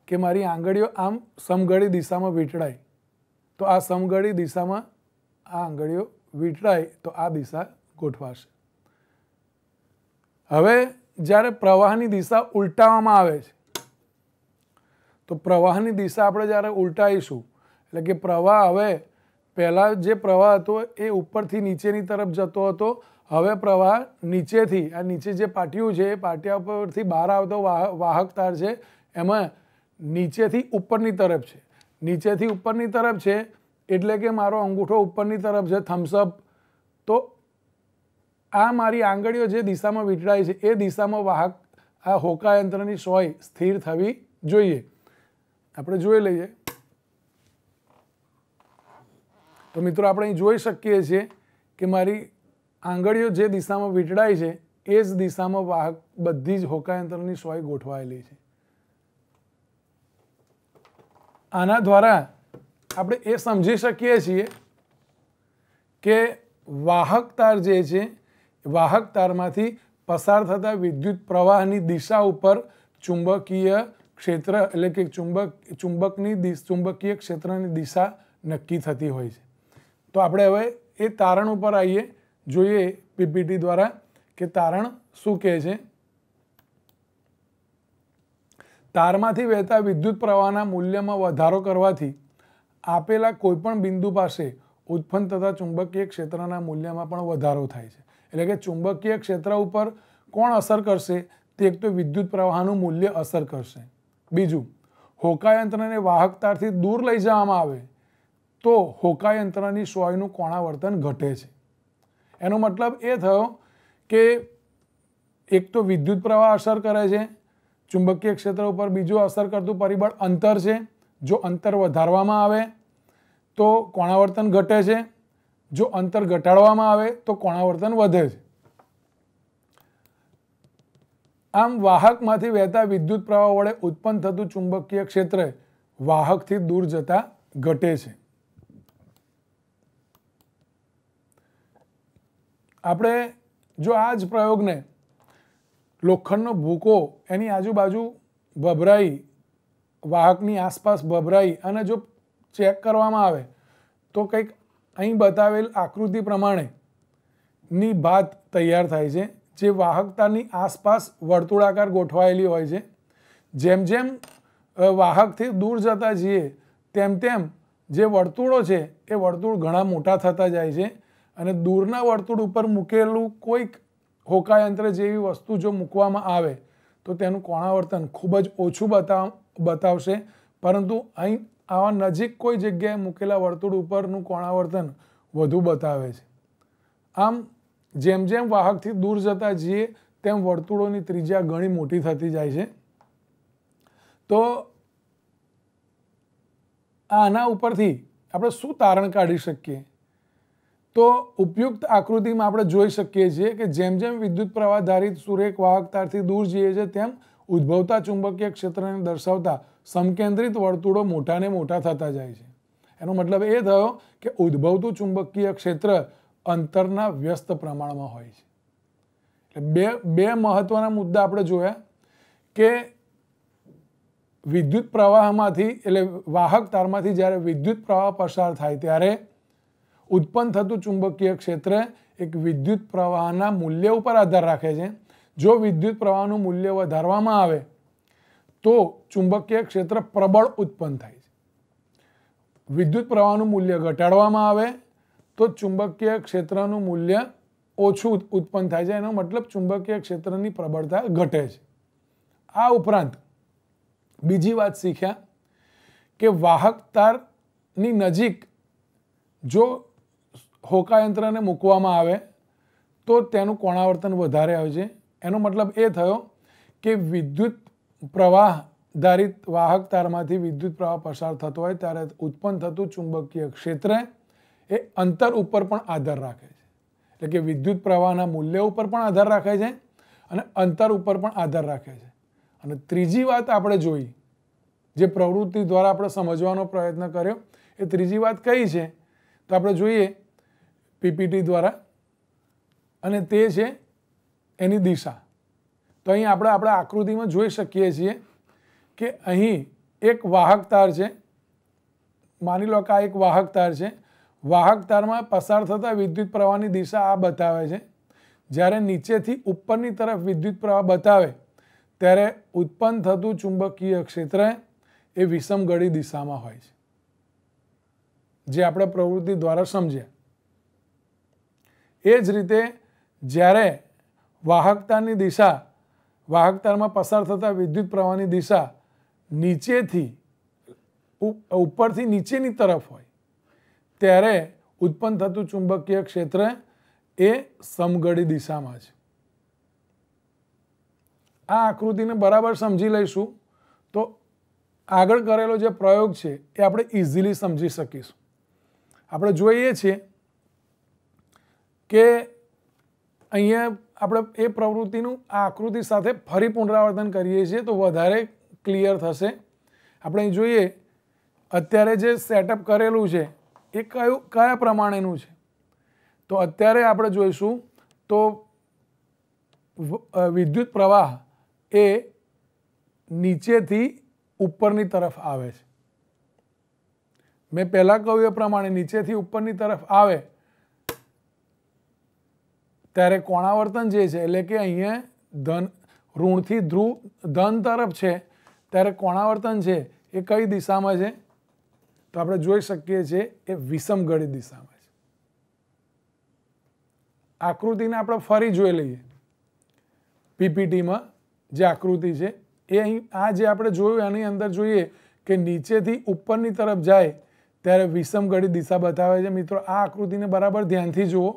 કે મારી આંગળીઓ આમ સમઘડી દિશામાં વીંટળાય તો આ સમઘડી દિશામાં આ આંગળીઓ વીંટળાય તો આ દિશા ગોઠવાશે હવે જ્યારે પ્રવાહની દિશા ઉલટાવવામાં આવે છે તો પ્રવાહની દિશા આપણે જ્યારે ઉલટાવીશું એટલે કે પ્રવાહ હવે પહેલાં જે પ્રવાહ હતો એ ઉપરથી નીચેની તરફ જતો હતો હવે પ્રવાહ નીચેથી આ નીચે જે પાટિયું છે એ પાટિયા ઉપરથી બહાર આવતો વાહક તાર છે એમાં નીચેથી ઉપરની તરફ છે નીચેથી ઉપરની તરફ છે એટલે કે મારો અંગૂઠો ઉપરની તરફ છે થમ્સઅપ તો આ મારી આંગળીઓ જે દિશામાં વીંટળાય છે એ દિશામાં વાહક આ હોકાયંત્રની સોય સ્થિર થવી જોઈએ આપણે જોઈ લઈએ તો મિત્રો આપણે અહીં જોઈ શકીએ છીએ કે મારી આંગળીઓ જે દિશામાં વીંટળાય છે એ જ દિશામાં વાહક બધી જ હોકાયંત્રની સોય ગોઠવાયેલી છે આના દ્વારા આપણે એ સમજી શકીએ છીએ કે વાહક તાર જે છે વાહક તારમાંથી પસાર થતા વિદ્યુત પ્રવાહની દિશા ઉપર ચુંબકીય ક્ષેત્ર એટલે કે ચુંબક ચુંબકની ચુંબકીય ક્ષેત્રની દિશા નક્કી થતી હોય છે તો આપણે હવે એ તારણ ઉપર આવીએ જોઈએ પીપીટી દ્વારા કે તારણ શું કહે છે તારમાંથી વહેતા વિદ્યુત પ્રવાહના મૂલ્યમાં વધારો કરવાથી આપેલા કોઈપણ બિંદુ પાસે ઉત્પન્ન થતા ચુંબકીય ક્ષેત્રના મૂલ્યમાં પણ વધારો થાય છે એટલે કે ચુંબકીય ક્ષેત્ર ઉપર કોણ અસર કરશે તે એક તો વિદ્યુત પ્રવાહનું મૂલ્ય અસર કરશે બીજું હોકાયંત્રને વાહકતાથી દૂર લઈ જવામાં આવે તો હોકાયંત્રની સોયનું કોણાવર્તન ઘટે છે એનો મતલબ એ થયો કે એક તો વિદ્યુત પ્રવાહ અસર કરે છે ચુંબકીય ક્ષેત્ર ઉપર બીજું અસર કરતું પરિબળ અંતર છે જો અંતર વધારવામાં આવે તો કોણાવર્તન ઘટે છે જો અંતર ઘટાડવામાં આવે તો કોણાવર્તન વધે છે આમ વાહકમાંથી વહેતા વિદ્યુત પ્રવાહ વડે ઉત્પન્ન થતું ચુંબકીય ક્ષેત્ર વાહકથી દૂર જતા ઘટે છે આપણે જો આ જ પ્રયોગને લોખંડનો ભૂકો એની આજુબાજુ ભભરાઈ વાહકની આસપાસ ભભરાઈ અને જો ચેક કરવામાં આવે તો કંઈક અહીં બતાવેલ આકૃતિ પ્રમાણેની ભાત તૈયાર થાય છે જે વાહકતાની આસપાસ વર્તુળાકાર ગોઠવાયેલી હોય છે જેમ જેમ વાહકથી દૂર જતા જઈએ તેમ તેમ જે વર્તુળો છે એ વર્તુળ ઘણા મોટા થતા જાય છે અને દૂરના વર્તુળ ઉપર મૂકેલું કોઈક હોકાયંત્ર જેવી વસ્તુ જો મૂકવામાં આવે તો તેનું કોણાવર્તન ખૂબ જ ઓછું બતાવ બતાવશે પરંતુ અહીં આવા નજીક કોઈ જગ્યાએ મૂકેલા વર્તુળ ઉપરનું કોણાવર્તન વધુ બતાવે છે આમ જેમ જેમ વાહકથી દૂર જતા જઈએ તેમ વર્તુળોની ત્રિજ્યા ઘણી મોટી થતી જાય છે તો આના ઉપરથી આપણે શું તારણ કાઢી શકીએ તો ઉપયુક્ત આકૃતિમાં આપણે જોઈ શકીએ છીએ કે જેમ જેમ વિદ્યુત પ્રવાહ ધારિત સુરેખ વાહક તારથી દૂર જઈએ છે તેમ ઉદ્ભવતા ચુંબકીય ક્ષેત્રને દર્શાવતા સમકેન્દ્રિત વર્તુળો મોટાને મોટા થતા જાય છે એનો મતલબ એ થયો કે ઉદ્ભવતું ચુંબકીય ક્ષેત્ર અંતરના વ્યસ્ત પ્રમાણમાં હોય છે એટલે બે બે મહત્ત્વના મુદ્દા આપણે જોયા કે વિદ્યુત પ્રવાહમાંથી એટલે વાહક તારમાંથી જ્યારે વિદ્યુત પ્રવાહ પસાર થાય ત્યારે ઉત્પન્ન થતું ચુંબકીય ક્ષેત્ર એક વિદ્યુત પ્રવાહના મૂલ્ય ઉપર આધાર રાખે છે જો વિદ્યુત પ્રવાહનું મૂલ્ય વધારવામાં આવે તો ચુંબકીય ક્ષેત્ર પ્રબળ ઉત્પન્ન થાય છે વિદ્યુત પ્રવાહનું મૂલ્ય ઘટાડવામાં આવે તો ચુંબકીય ક્ષેત્રનું મૂલ્ય ઓછું ઉત્પન્ન થાય છે એનો મતલબ ચુંબકીય ક્ષેત્રની પ્રબળતા ઘટે છે આ ઉપરાંત બીજી વાત શીખ્યા કે વાહક તારની નજીક જો હોકાયંત્રને મૂકવામાં આવે તો તેનું કોણાવર્તન વધારે આવે છે એનો મતલબ એ થયો કે વિદ્યુત પ્રવાહ ધારિત વાહક તારમાંથી વિદ્યુત પ્રવાહ પસાર થતો હોય ત્યારે ઉત્પન્ન થતું ચુંબકીય ક્ષેત્ર એ અંતર ઉપર પણ આધાર રાખે છે એટલે કે વિદ્યુત પ્રવાહના મૂલ્ય ઉપર પણ આધાર રાખે છે અને અંતર ઉપર પણ આધાર રાખે છે અને ત્રીજી વાત આપણે જોઈ જે પ્રવૃત્તિ દ્વારા આપણે સમજવાનો પ્રયત્ન કર્યો એ ત્રીજી વાત કઈ છે તો આપણે જોઈએ પીપીટી દ્વારા અને તે છે એની દિશા તો અહીં આપણે આપણા આકૃતિમાં જોઈ શકીએ છીએ કે અહીં એક વાહક તાર છે માની લો કે આ એક વાહક તાર છે વાહક તારમાં પસાર થતા વિદ્યુત પ્રવાહની દિશા આ બતાવે છે જ્યારે નીચેથી ઉપરની તરફ વિદ્યુત પ્રવાહ બતાવે ત્યારે ઉત્પન્ન થતું ચુંબકીય ક્ષેત્ર એ વિષમગળી દિશામાં હોય છે જે આપણે પ્રવૃત્તિ દ્વારા સમજ્યા એ જ રીતે જ્યારે વાહકતાની દિશા વાહકતામાં પસાર થતા વિદ્યુત પ્રવાહની દિશા નીચેથી ઉપરથી નીચેની તરફ હોય ત્યારે ઉત્પન્ન થતું ચુંબકીય ક્ષેત્ર એ સમગડી દિશામાં છે આ આકૃતિને બરાબર સમજી લઈશું તો આગળ કરેલો જે પ્રયોગ છે એ આપણે ઇઝીલી સમજી શકીશું આપણે જોઈએ છીએ કે અહીંયા આપણે એ પ્રવૃત્તિનું આ આકૃતિ સાથે ફરી પુનરાવર્તન કરીએ છીએ તો વધારે ક્લિયર થશે આપણે જોઈએ અત્યારે જે સેટઅપ કરેલું છે એ કયું કયા પ્રમાણેનું છે તો અત્યારે આપણે જોઈશું તો વિદ્યુત પ્રવાહ એ નીચેથી ઉપરની તરફ આવે છે મેં પહેલાં કહ્યું એ પ્રમાણે નીચેથી ઉપરની તરફ આવે ત્યારે કોણાવર્તન જે છે એટલે કે અહીંયા ધન ઋણથી ધ્રુવ ધન તરફ છે ત્યારે કોણાવર્તન છે એ કઈ દિશામાં છે તો આપણે જોઈ શકીએ છીએ એ વિષમગડી દિશામાં છે આકૃતિને આપણે ફરી જોઈ લઈએ પીપીટીમાં જે આકૃતિ છે એ અહીં આ જે આપણે જોયું એની અંદર જોઈએ કે નીચેથી ઉપરની તરફ જાય ત્યારે વિષમગડી દિશા બતાવે છે મિત્રો આ આકૃતિને બરાબર ધ્યાનથી જુઓ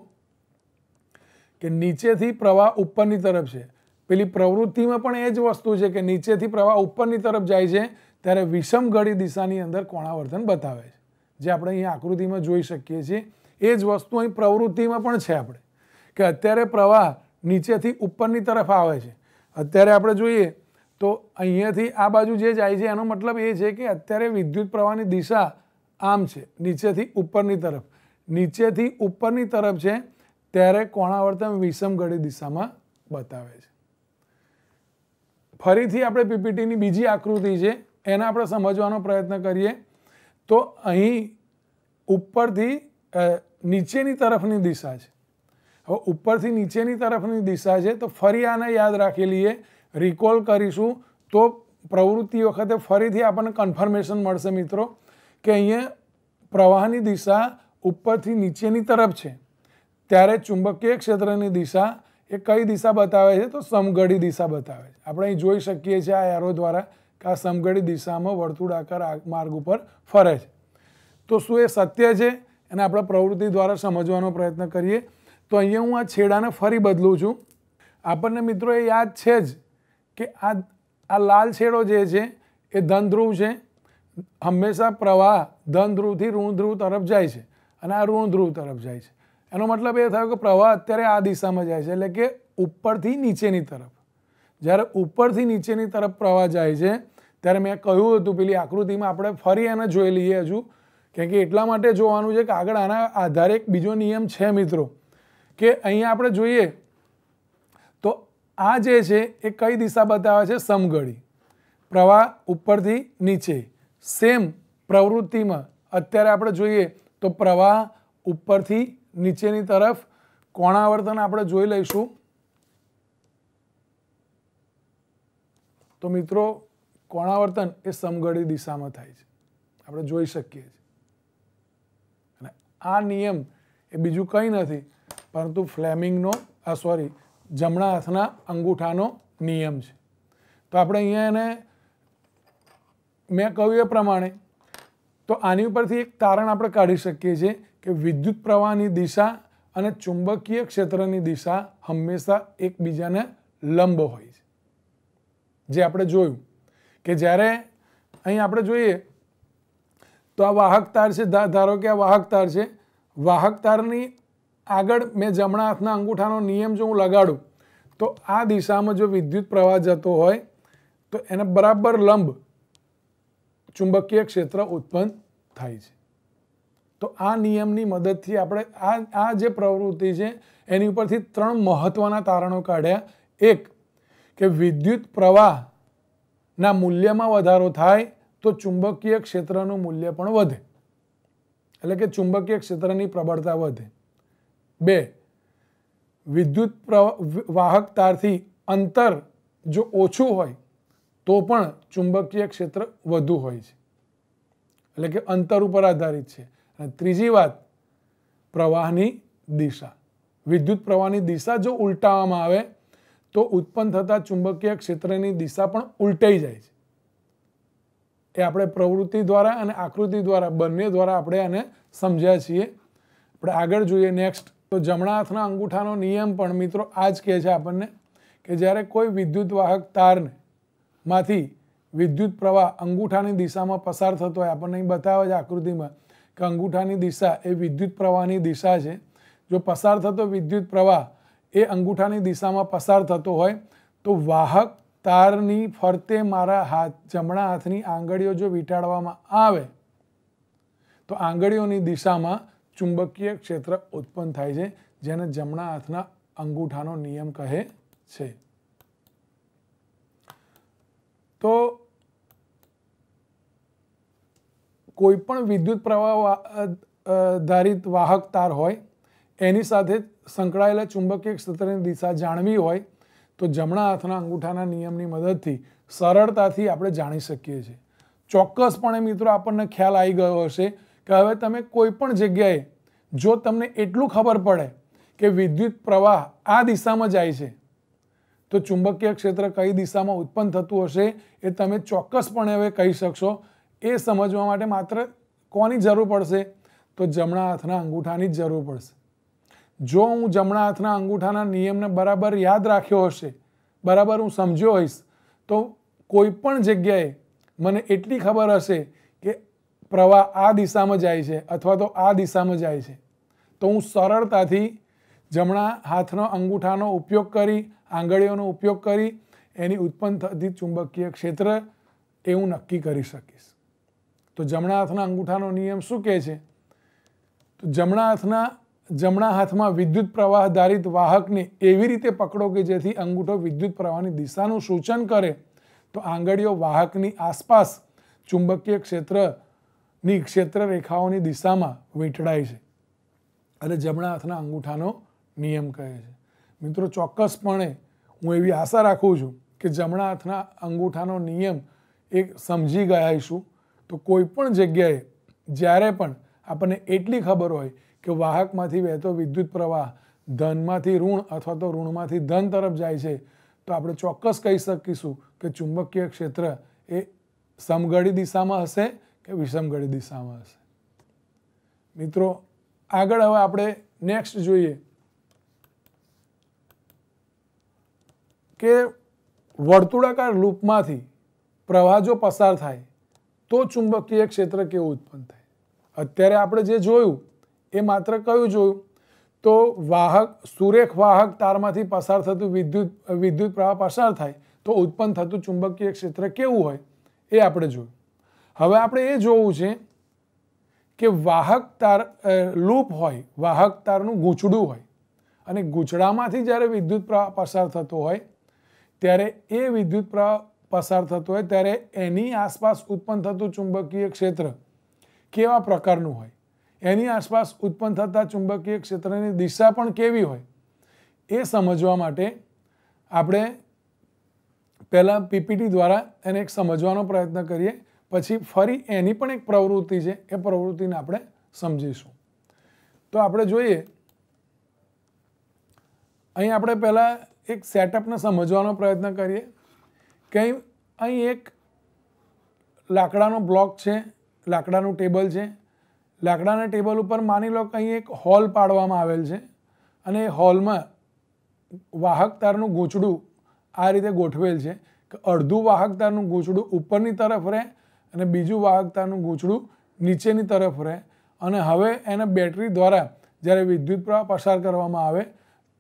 કે નીચેથી પ્રવાહ ઉપરની તરફ છે પેલી પ્રવૃત્તિમાં પણ એ જ વસ્તુ છે કે નીચેથી પ્રવાહ ઉપરની તરફ જાય છે ત્યારે વિષમ ઘડી દિશાની અંદર કોણાવર્તન બતાવે છે જે આપણે અહીં આકૃતિમાં જોઈ શકીએ છીએ એ જ વસ્તુ અહીં પ્રવૃત્તિમાં પણ છે આપણે કે અત્યારે પ્રવાહ નીચેથી ઉપરની તરફ આવે છે અત્યારે આપણે જોઈએ તો અહીંયાથી આ બાજુ જે જાય છે એનો મતલબ એ છે કે અત્યારે વિદ્યુત પ્રવાહની દિશા આમ છે નીચેથી ઉપરની તરફ નીચેથી ઉપરની તરફ છે ત્યારે કોણાવર્તન વિષમઘડી દિશામાં બતાવે છે ફરીથી આપણે પીપીટીની બીજી આકૃતિ છે એને આપણે સમજવાનો પ્રયત્ન કરીએ તો અહીં ઉપરથી નીચેની તરફની દિશા છે હવે ઉપરથી નીચેની તરફની દિશા છે તો ફરી આને યાદ રાખી લઈએ રિકોલ કરીશું તો પ્રવૃત્તિ વખતે ફરીથી આપણને કન્ફર્મેશન મળશે મિત્રો કે અહીંયા પ્રવાહની દિશા ઉપરથી નીચેની તરફ છે ત્યારે ચુંબકીય ક્ષેત્રની દિશા એ કઈ દિશા બતાવે છે તો સમઘડી દિશા બતાવે છે આપણે અહીં જોઈ શકીએ છીએ આ એરો દ્વારા કે આ સમઘડી દિશામાં વર્તુળાકાર માર્ગ ઉપર ફરે છે તો શું એ સત્ય છે એને આપણે પ્રવૃત્તિ દ્વારા સમજવાનો પ્રયત્ન કરીએ તો અહીંયા હું આ છેડાને ફરી બદલું છું આપણને મિત્રો એ યાદ છે જ કે આ આ લાલ છેડો જે છે એ ધન ધ્રુવ છે હંમેશા પ્રવાહ ધન ધ્રુવથી ઋણ ધ્રુવ તરફ જાય છે અને આ ઋણ ધ્રુવ તરફ જાય છે એનો મતલબ એ થયો કે પ્રવાહ અત્યારે આ દિશામાં જાય છે એટલે કે ઉપરથી નીચેની તરફ જ્યારે ઉપરથી નીચેની તરફ પ્રવાહ જાય છે ત્યારે મેં કહ્યું હતું પેલી આકૃતિમાં આપણે ફરી એને જોઈ લઈએ હજુ કેમકે એટલા માટે જોવાનું છે કે આગળ આના આધારે એક બીજો નિયમ છે મિત્રો કે અહીંયા આપણે જોઈએ તો આ જે છે એ કઈ દિશા બતાવે છે સમગળી પ્રવાહ ઉપરથી નીચે સેમ પ્રવૃત્તિમાં અત્યારે આપણે જોઈએ તો પ્રવાહ ઉપરથી નીચેની તરફ કોણાવર્તન આપણે જોઈ લઈશું તો મિત્રો કોણાવર્તન એ સમઘડી દિશામાં થાય છે આપણે જોઈ શકીએ છીએ અને આ નિયમ એ બીજું કંઈ નથી પરંતુ ફ્લેમિંગનો આ સોરી જમણા હાથના અંગૂઠાનો નિયમ છે તો આપણે અહીંયા એને મેં કહ્યું એ પ્રમાણે તો આની ઉપરથી એક તારણ આપણે કાઢી શકીએ છીએ કે વિદ્યુત પ્રવાહની દિશા અને ચુંબકીય ક્ષેત્રની દિશા હંમેશા એકબીજાને લંબ હોય છે જે આપણે જોયું કે જ્યારે અહીં આપણે જોઈએ તો આ વાહક તાર છે ધારો કે આ વાહક તાર છે વાહક તારની આગળ મેં જમણા હાથના અંગૂઠાનો નિયમ જો હું લગાડું તો આ દિશામાં જો વિદ્યુત પ્રવાહ જતો હોય તો એને બરાબર લંબ ચુંબકીય ક્ષેત્ર ઉત્પન્ન થાય છે તો આ નિયમની મદદથી આપણે આ આ જે પ્રવૃત્તિ છે એની ઉપરથી ત્રણ મહત્ત્વના તારણો કાઢ્યા એક કે વિદ્યુત પ્રવાહના મૂલ્યમાં વધારો થાય તો ચુંબકીય ક્ષેત્રનું મૂલ્ય પણ વધે એટલે કે ચુંબકીય ક્ષેત્રની પ્રબળતા વધે બે વિદ્યુત વાહક તારથી અંતર જો ઓછું હોય તો પણ ચુંબકીય ક્ષેત્ર વધુ હોય છે એટલે કે અંતર ઉપર આધારિત છે અને ત્રીજી વાત પ્રવાહની દિશા વિદ્યુત પ્રવાહની દિશા જો ઉલટાવવામાં આવે તો ઉત્પન્ન થતા ચુંબકીય ક્ષેત્રની દિશા પણ ઉલટાઈ જાય છે એ આપણે પ્રવૃત્તિ દ્વારા અને આકૃતિ દ્વારા બંને દ્વારા આપણે આને સમજ્યા છીએ આપણે આગળ જોઈએ નેક્સ્ટ તો જમણા હાથના અંગૂઠાનો નિયમ પણ મિત્રો આ જ કહે છે આપણને કે જ્યારે કોઈ વિદ્યુત વાહક તારને માંથી વિદ્યુત પ્રવાહ અંગૂઠાની દિશામાં પસાર થતો હોય આપણને અહીં બતાવે છે આકૃતિમાં કે અંગૂઠાની દિશા એ વિદ્યુત પ્રવાહની દિશા છે જો પસાર થતો વિદ્યુત પ્રવાહ એ અંગૂઠાની દિશામાં પસાર થતો હોય તો વાહક તારની ફરતે મારા હાથ જમણા હાથની આંગળીઓ જો વીંટાળવામાં આવે તો આંગળીઓની દિશામાં ચુંબકીય ક્ષેત્ર ઉત્પન્ન થાય છે જેને જમણા હાથના અંગૂઠાનો નિયમ કહે છે તો કોઈપણ વિદ્યુત પ્રવાહ ધારિત વાહક તાર હોય એની સાથે સંકળાયેલા ચુંબકીય ક્ષેત્રની દિશા જાણવી હોય તો જમણા હાથના અંગૂઠાના નિયમની મદદથી સરળતાથી આપણે જાણી શકીએ છીએ ચોક્કસપણે મિત્રો આપણને ખ્યાલ આવી ગયો હશે કે હવે તમે કોઈપણ જગ્યાએ જો તમને એટલું ખબર પડે કે વિદ્યુત પ્રવાહ આ દિશામાં જાય છે તો ચુંબકીય ક્ષેત્ર કઈ દિશામાં ઉત્પન્ન થતું હશે એ તમે ચોક્કસપણે હવે કહી શકશો એ સમજવા માટે માત્ર કોની જરૂર પડશે તો જમણા હાથના અંગૂઠાની જ જરૂર પડશે જો હું જમણા હાથના અંગૂઠાના નિયમને બરાબર યાદ રાખ્યો હશે બરાબર હું સમજ્યો હોઈશ તો કોઈ પણ જગ્યાએ મને એટલી ખબર હશે કે પ્રવાહ આ દિશામાં જાય છે અથવા તો આ દિશામાં જાય છે તો હું સરળતાથી જમણા હાથનો અંગૂઠાનો ઉપયોગ કરી આંગળીઓનો ઉપયોગ કરી એની ઉત્પન્ન થતી ચુંબકીય ક્ષેત્ર એ હું નક્કી કરી શકીશ તો જમણા હાથના અંગૂઠાનો નિયમ શું કહે છે તો જમણા હાથના જમણા હાથમાં વિદ્યુત પ્રવાહ ધારિત વાહકને એવી રીતે પકડો કે જેથી અંગૂઠો વિદ્યુત પ્રવાહની દિશાનું સૂચન કરે તો આંગળીઓ વાહકની આસપાસ ચુંબકીય ક્ષેત્રની ક્ષેત્ર રેખાઓની દિશામાં વીંટળાય છે અને જમણા હાથના અંગૂઠાનો નિયમ કહે છે મિત્રો ચોક્કસપણે હું એવી આશા રાખું છું કે જમણા હાથના અંગૂઠાનો નિયમ એ સમજી ગયા છું તો કોઈ પણ જગ્યાએ જ્યારે પણ આપણને એટલી ખબર હોય કે વાહકમાંથી વહેતો વિદ્યુત પ્રવાહ ધનમાંથી ઋણ અથવા તો ઋણમાંથી ધન તરફ જાય છે તો આપણે ચોક્કસ કહી શકીશું કે ચુંબકીય ક્ષેત્ર એ સમઘડી દિશામાં હશે કે વિષમઘડી દિશામાં હશે મિત્રો આગળ હવે આપણે નેક્સ્ટ જોઈએ કે વર્તુળાકાર લૂપમાંથી પ્રવાહ જો પસાર થાય તો ચુંબકીય ક્ષેત્ર કેવું ઉત્પન્ન થાય અત્યારે આપણે જે જોયું એ માત્ર કયું જોયું તો વાહક સુરેખ વાહક તારમાંથી પસાર થતું વિદ્યુત વિદ્યુત પ્રવાહ પસાર થાય તો ઉત્પન્ન થતું ચુંબકીય ક્ષેત્ર કેવું હોય એ આપણે જોયું હવે આપણે એ જોવું છે કે વાહક તાર લૂપ હોય વાહક તારનું ગૂંચડું હોય અને ગૂંચડામાંથી જ્યારે વિદ્યુત પ્રવાહ પસાર થતો હોય ત્યારે એ વિદ્યુત પ્રવાહ પસાર થતો હોય ત્યારે એની આસપાસ ઉત્પન્ન થતું ચુંબકીય ક્ષેત્ર કેવા પ્રકારનું હોય એની આસપાસ ઉત્પન્ન થતા ચુંબકીય ક્ષેત્રની દિશા પણ કેવી હોય એ સમજવા માટે આપણે પહેલાં પીપીટી દ્વારા એને એક સમજવાનો પ્રયત્ન કરીએ પછી ફરી એની પણ એક પ્રવૃત્તિ છે એ પ્રવૃત્તિને આપણે સમજીશું તો આપણે જોઈએ અહીં આપણે પહેલાં એક સેટઅપને સમજવાનો પ્રયત્ન કરીએ કંઈ અહીં એક લાકડાનો બ્લોક છે લાકડાનું ટેબલ છે લાકડાના ટેબલ ઉપર માની લો કે અહીં એક હોલ પાડવામાં આવેલ છે અને એ હોલમાં વાહક તારનું ગૂંચડું આ રીતે ગોઠવેલ છે કે અડધું વાહક તારનું ગોચડું ઉપરની તરફ રહે અને બીજું વાહક તારનું ગૂંચડું નીચેની તરફ રહે અને હવે એને બેટરી દ્વારા જ્યારે વિદ્યુત પ્રવાહ પસાર કરવામાં આવે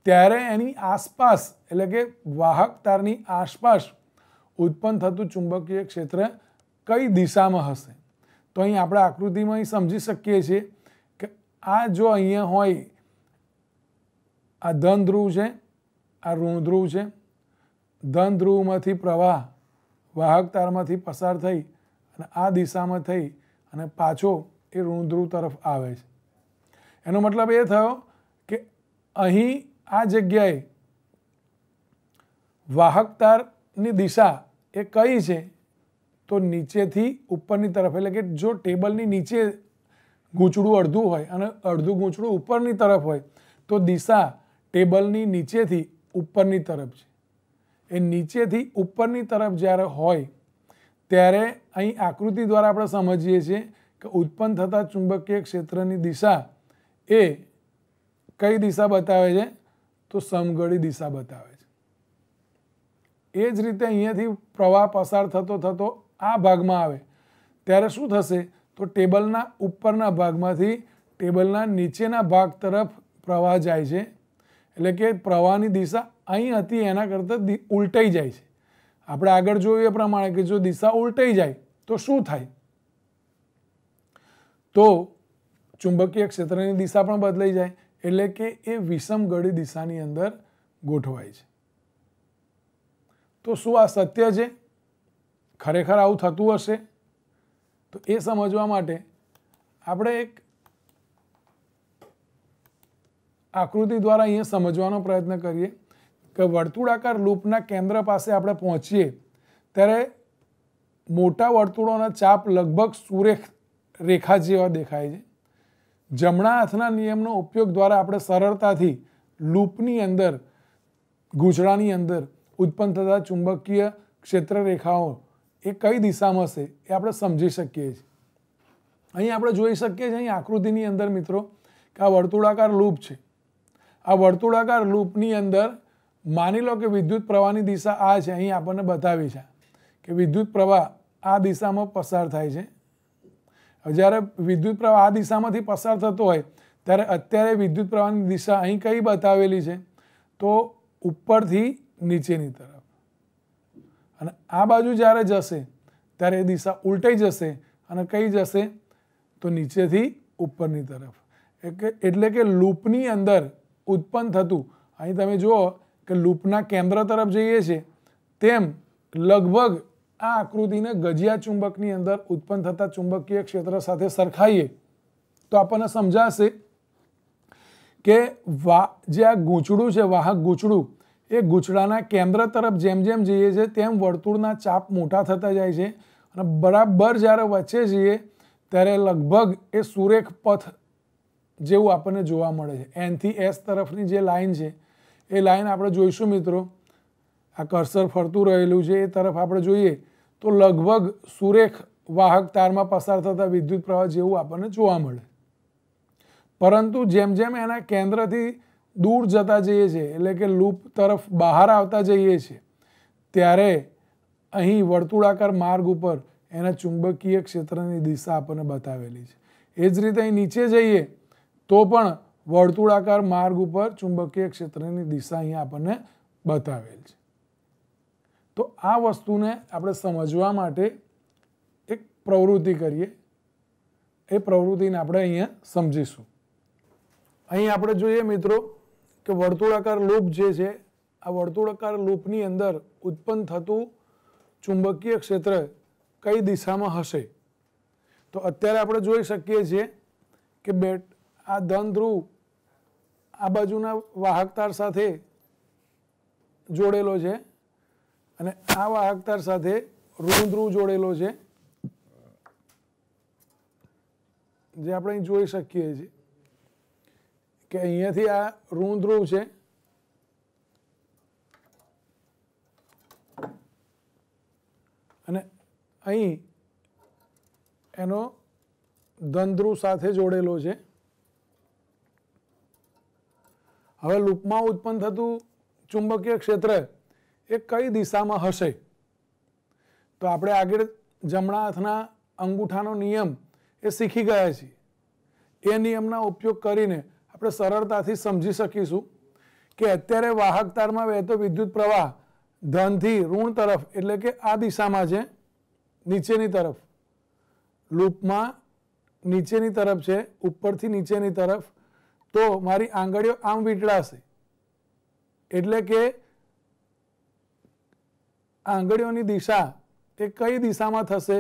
ત્યારે એની આસપાસ એટલે કે વાહક તારની આસપાસ ઉત્પન્ન થતું ચુંબકીય ક્ષેત્ર કઈ દિશામાં હશે તો અહીં આપણે આકૃતિમાં અહીં સમજી શકીએ છીએ કે આ જો અહીંયા હોય આ ધન ધ્રુવ છે આ ઋણ ધ્રુવ છે ધન ધ્રુવમાંથી પ્રવાહ વાહક તારમાંથી પસાર થઈ અને આ દિશામાં થઈ અને પાછો એ ઋણ ધ્રુવ તરફ આવે છે એનો મતલબ એ થયો કે અહીં આ જગ્યાએ વાહક તારની દિશા એ કઈ છે તો નીચેથી ઉપરની તરફ એટલે કે જો ટેબલની નીચે ગૂંચડું અડધું હોય અને અડધું ગૂંચડું ઉપરની તરફ હોય તો દિશા ટેબલની નીચેથી ઉપરની તરફ છે એ નીચેથી ઉપરની તરફ જ્યારે હોય ત્યારે અહીં આકૃતિ દ્વારા આપણે સમજીએ છીએ કે ઉત્પન્ન થતા ચુંબકીય ક્ષેત્રની દિશા એ કઈ દિશા બતાવે છે તો સમઘડી દિશા બતાવે એ જ રીતે અહીંયાથી પ્રવાહ પસાર થતો થતો આ ભાગમાં આવે ત્યારે શું થશે તો ટેબલના ઉપરના ભાગમાંથી ટેબલના નીચેના ભાગ તરફ પ્રવાહ જાય છે એટલે કે પ્રવાહની દિશા અહીં હતી એના કરતાં ઉલટાઈ જાય છે આપણે આગળ જોઈએ એ પ્રમાણે કે જો દિશા ઉલટાઈ જાય તો શું થાય તો ચુંબકીય ક્ષેત્રની દિશા પણ બદલાઈ જાય એટલે કે એ વિષમ ગળી દિશાની અંદર ગોઠવાય છે તો શું આ સત્ય છે ખરેખર આવું થતું હશે તો એ સમજવા માટે આપણે એક આકૃતિ દ્વારા અહીંયા સમજવાનો પ્રયત્ન કરીએ કે વર્તુળાકાર લૂપના કેન્દ્ર પાસે આપણે પહોંચીએ ત્યારે મોટા વર્તુળોના ચાપ લગભગ સુરેખ રેખા જેવા દેખાય છે જમણા હાથના નિયમનો ઉપયોગ દ્વારા આપણે સરળતાથી લૂપની અંદર ગૂંચળાની અંદર ઉત્પન્ન થતા ચુંબકીય ક્ષેત્ર રેખાઓ એ કઈ દિશામાં હશે એ આપણે સમજી શકીએ છીએ અહીં આપણે જોઈ શકીએ છીએ અહીં આકૃતિની અંદર મિત્રો કે આ વર્તુળાકાર લૂપ છે આ વર્તુળાકાર લૂપની અંદર માની લો કે વિદ્યુત પ્રવાહની દિશા આ છે અહીં આપણને બતાવી છે કે વિદ્યુત પ્રવાહ આ દિશામાં પસાર થાય છે જ્યારે વિદ્યુત પ્રવાહ આ દિશામાંથી પસાર થતો હોય ત્યારે અત્યારે વિદ્યુત પ્રવાહની દિશા અહીં કઈ બતાવેલી છે તો ઉપરથી નીચેની તરફ અને આ બાજુ જ્યારે જશે ત્યારે એ દિશા ઉલટાઈ જશે અને કઈ જશે તો નીચેથી ઉપરની તરફ એટલે કે લૂપની અંદર ઉત્પન્ન થતું અહીં તમે જુઓ કે લૂપના કેન્દ્ર તરફ જઈએ છીએ તેમ લગભગ આ આકૃતિને ગજિયા ચુંબકની અંદર ઉત્પન્ન થતા ચુંબકીય ક્ષેત્ર સાથે સરખાઈએ તો આપણને સમજાશે કે વા જે આ ગૂંચડું છે વાહક ગૂંચડું એ ગૂંચળાના કેન્દ્ર તરફ જેમ જેમ જઈએ છીએ તેમ વર્તુળના ચાપ મોટા થતા જાય છે અને બરાબર જ્યારે વચ્ચે જઈએ ત્યારે લગભગ એ સુરેખ પથ જેવું આપણને જોવા મળે છે એનથી એસ તરફની જે લાઇન છે એ લાઇન આપણે જોઈશું મિત્રો આ કરસર ફરતું રહેલું છે એ તરફ આપણે જોઈએ તો લગભગ સુરેખ વાહક તારમાં પસાર થતા વિદ્યુત પ્રવાહ જેવું આપણને જોવા મળે પરંતુ જેમ જેમ એના કેન્દ્રથી દૂર જતા જઈએ છીએ એટલે કે લૂપ તરફ બહાર આવતા જઈએ છીએ ત્યારે અહીં વર્તુળાકાર માર્ગ ઉપર એના ચુંબકીય ક્ષેત્રની દિશા આપણને બતાવેલી છે એ જ રીતે અહીં નીચે જઈએ તો પણ વર્તુળાકાર માર્ગ ઉપર ચુંબકીય ક્ષેત્રની દિશા અહીંયા આપણને બતાવેલ છે તો આ વસ્તુને આપણે સમજવા માટે એક પ્રવૃત્તિ કરીએ એ પ્રવૃત્તિને આપણે અહીંયા સમજીશું અહીં આપણે જોઈએ મિત્રો કે વર્તુળાકાર લૂપ જે છે આ વર્તુળાકાર લૂપની અંદર ઉત્પન્ન થતું ચુંબકીય ક્ષેત્ર કઈ દિશામાં હશે તો અત્યારે આપણે જોઈ શકીએ છીએ કે બેટ આ ધન ધ્રુવ આ બાજુના વાહકતાર સાથે જોડેલો છે અને આ વાહકતાર સાથે ઋણ ધ્રુવ જોડેલો છે જે આપણે જોઈ શકીએ છીએ કે અહીંયાથી આ ઋણ ધ્રુવ છે અને અહીં એનો ધન સાથે જોડેલો છે હવે લૂપમાં ઉત્પન્ન થતું ચુંબકીય ક્ષેત્ર એ કઈ દિશામાં હશે તો આપણે આગળ જમણા હાથના અંગૂઠાનો નિયમ એ શીખી ગયા છીએ એ નિયમના ઉપયોગ કરીને આપણે સરળતાથી સમજી શકીશું કે અત્યારે વાહક તારમાં વહેતો વિદ્યુત પ્રવાહ ધનથી ઋણ તરફ એટલે કે આ દિશામાં છે નીચેની તરફ લૂપમાં નીચેની તરફ છે ઉપરથી નીચેની તરફ તો મારી આંગળીઓ આમ વીંટળાશે એટલે કે આંગળીઓની દિશા એ કઈ દિશામાં થશે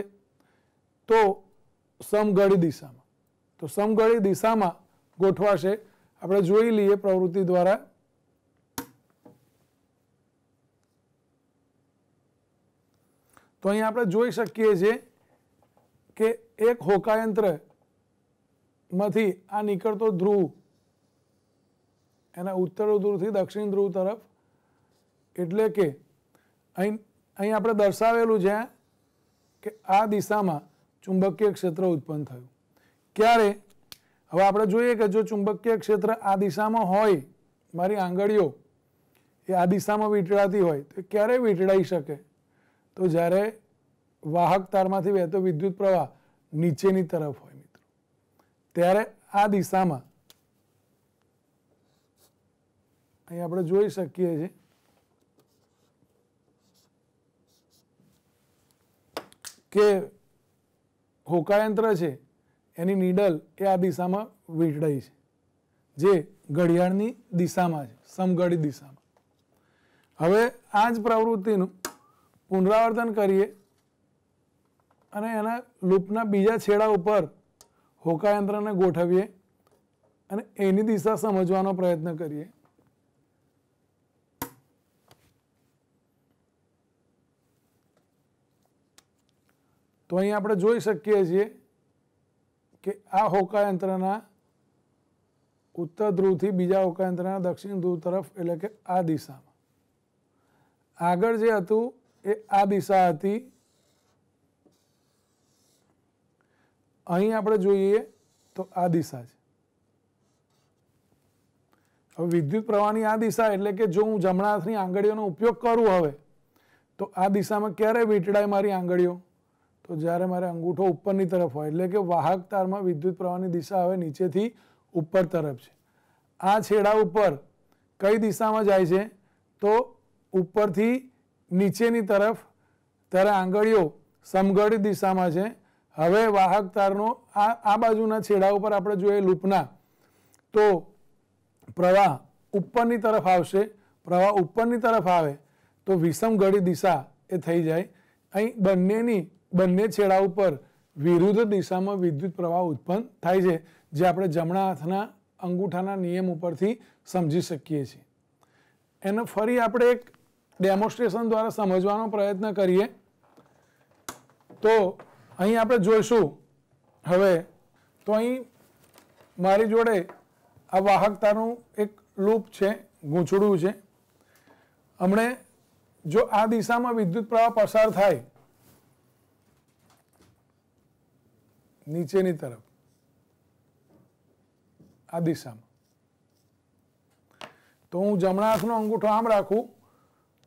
તો સમઘડી દિશામાં તો સમઘડી દિશામાં ગોઠવાશે આપણે જોઈ લઈએ પ્રવૃત્તિ દ્વારા તો અહીં આપણે જોઈ શકીએ છીએ કે એક હોકાયંત્રમાંથી આ નીકળતો ધ્રુવ એના ઉત્તર ધ્રુવથી દક્ષિણ ધ્રુવ તરફ એટલે કે અહીં અહીં આપણે દર્શાવેલું છે કે આ દિશામાં ચુંબકીય ક્ષેત્ર ઉત્પન્ન થયું ક્યારે હવે આપણે જોઈએ કે જો ચુંબકીય ક્ષેત્ર આ દિશામાં હોય મારી આંગળીઓ એ આ દિશામાં વીંટળાતી હોય તો ક્યારે વીંટળાઈ શકે તો જ્યારે વાહક તારમાંથી વહેતો વિદ્યુત પ્રવાહ નીચેની તરફ હોય મિત્રો ત્યારે આ દિશામાં અહીં આપણે જોઈ શકીએ છીએ કે હોકાયંત્ર છે એની નીડલ એ આ દિશામાં વીંટળાઈ છે જે ઘડિયાળની દિશામાં છે સમઘડી દિશામાં હવે આ જ પ્રવૃત્તિનું પુનરાવર્તન કરીએ અને એના લૂપના બીજા છેડા ઉપર હોકાયંત્રને ગોઠવીએ અને એની દિશા સમજવાનો પ્રયત્ન કરીએ તો અહીં આપણે જોઈ શકીએ છીએ કે આ હોકાયંત્રના ઉત્તર ધ્રુવથી બીજા હોકાયંત્રના દક્ષિણ ધ્રુવ તરફ એટલે કે આ દિશામાં આગળ જે હતું એ આ દિશા હતી અહીં આપણે જોઈએ તો આ દિશા છે હવે વિદ્યુત પ્રવાહની આ દિશા એટલે કે જો હું જમણા હાથની આંગળીઓનો ઉપયોગ કરું હવે તો આ દિશામાં ક્યારે વીંટળાય મારી આંગળીઓ તો જ્યારે મારે અંગૂઠો ઉપરની તરફ હોય એટલે કે વાહક તારમાં વિદ્યુત પ્રવાહની દિશા હવે નીચેથી ઉપર તરફ છે આ છેડા ઉપર કઈ દિશામાં જાય છે તો ઉપરથી નીચેની તરફ ત્યારે આંગળીઓ સમઘડી દિશામાં છે હવે વાહક તારનો આ આ બાજુના છેડા ઉપર આપણે જોઈએ લૂપના તો પ્રવાહ ઉપરની તરફ આવશે પ્રવાહ ઉપરની તરફ આવે તો વિષમ ઘડી દિશા એ થઈ જાય અહીં બંનેની બંને છેડા ઉપર વિરુદ્ધ દિશામાં વિદ્યુત પ્રવાહ ઉત્પન્ન થાય છે જે આપણે જમણા હાથના અંગૂઠાના નિયમ ઉપરથી સમજી શકીએ છીએ એને ફરી આપણે એક ડેમોન્સ્ટ્રેશન દ્વારા સમજવાનો પ્રયત્ન કરીએ તો અહીં આપણે જોઈશું હવે તો અહીં મારી જોડે આ વાહકતાનું એક લૂપ છે ગૂંચડું છે હમણે જો આ દિશામાં વિદ્યુત પ્રવાહ પસાર થાય નીચેની તરફ આ દિશામાં તો હું જમણા હાથનો અંગૂઠો આમ રાખું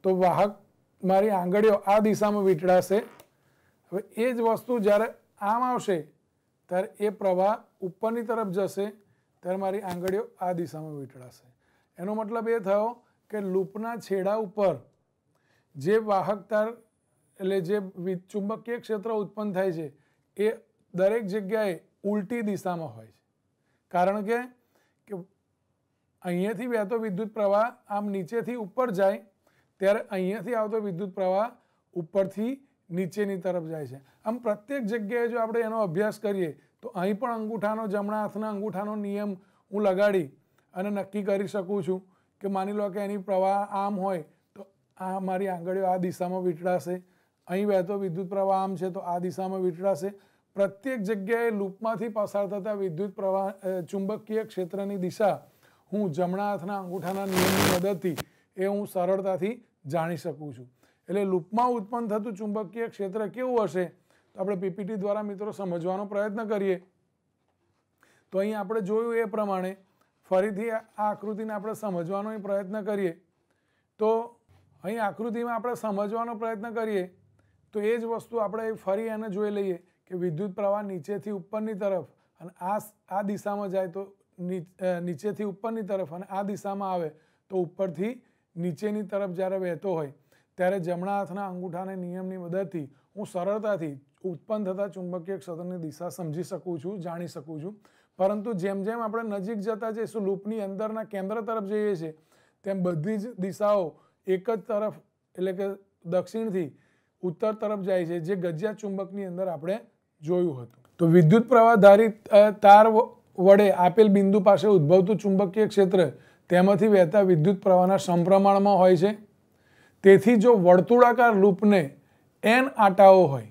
તો વાહક મારી આંગળીઓ આ દિશામાં વીંટળાશે હવે એ જ વસ્તુ જ્યારે આમ આવશે ત્યારે એ પ્રવાહ ઉપરની તરફ જશે ત્યારે મારી આંગળીઓ આ દિશામાં વીંટળાશે એનો મતલબ એ થયો કે લૂપના છેડા ઉપર જે વાહક તાર એટલે જે ચુંબકીય ક્ષેત્ર ઉત્પન્ન થાય છે એ દરેક જગ્યાએ ઉલટી દિશામાં હોય છે કારણ કે અહીંયાથી વહેતો વિદ્યુત પ્રવાહ આમ નીચેથી ઉપર જાય ત્યારે અહીંયાથી આવતો વિદ્યુત પ્રવાહ ઉપરથી નીચેની તરફ જાય છે આમ પ્રત્યેક જગ્યાએ જો આપણે એનો અભ્યાસ કરીએ તો અહીં પણ અંગૂઠાનો જમણા હાથના અંગૂઠાનો નિયમ હું લગાડી અને નક્કી કરી શકું છું કે માની લો કે એની પ્રવાહ આમ હોય તો આ મારી આંગળીઓ આ દિશામાં વીંટળાશે અહીં વહેતો વિદ્યુત પ્રવાહ આમ છે તો આ દિશામાં વીંટળાશે પ્રત્યેક જગ્યાએ લૂપમાંથી પસાર થતા વિદ્યુત પ્રવાહ ચુંબકીય ક્ષેત્રની દિશા હું જમણા હાથના અંગૂઠાના નિયમની મદદથી એ હું સરળતાથી જાણી શકું છું એટલે લૂપમાં ઉત્પન્ન થતું ચુંબકીય ક્ષેત્ર કેવું હશે તો આપણે પીપીટી દ્વારા મિત્રો સમજવાનો પ્રયત્ન કરીએ તો અહીં આપણે જોયું એ પ્રમાણે ફરીથી આ આકૃતિને આપણે સમજવાનો પ્રયત્ન કરીએ તો અહીં આકૃતિમાં આપણે સમજવાનો પ્રયત્ન કરીએ તો એ જ વસ્તુ આપણે ફરી એને જોઈ લઈએ કે વિદ્યુત પ્રવાહ નીચેથી ઉપરની તરફ અને આ આ દિશામાં જાય તો નીચેથી ઉપરની તરફ અને આ દિશામાં આવે તો ઉપરથી નીચેની તરફ જ્યારે વહેતો હોય ત્યારે જમણા હાથના અંગૂઠાને નિયમની મદદથી હું સરળતાથી ઉત્પન્ન થતા ચુંબકીય ક્ષેત્રની દિશા સમજી શકું છું જાણી શકું છું પરંતુ જેમ જેમ આપણે નજીક જતા જઈશું લૂપની અંદરના કેન્દ્ર તરફ જઈએ છીએ તેમ બધી જ દિશાઓ એક જ તરફ એટલે કે દક્ષિણથી ઉત્તર તરફ જાય છે જે ગજિયા ચુંબકની અંદર આપણે જોયું હતું તો વિદ્યુત પ્રવાહધારી ધારિત તાર વડે આપેલ બિંદુ પાસે ઉદ્ભવતું ચુંબકીય ક્ષેત્ર તેમાંથી વહેતા વિદ્યુત પ્રવાહના સમપ્રમાણમાં હોય છે તેથી જો વર્તુળાકાર લૂપને એન આટાઓ હોય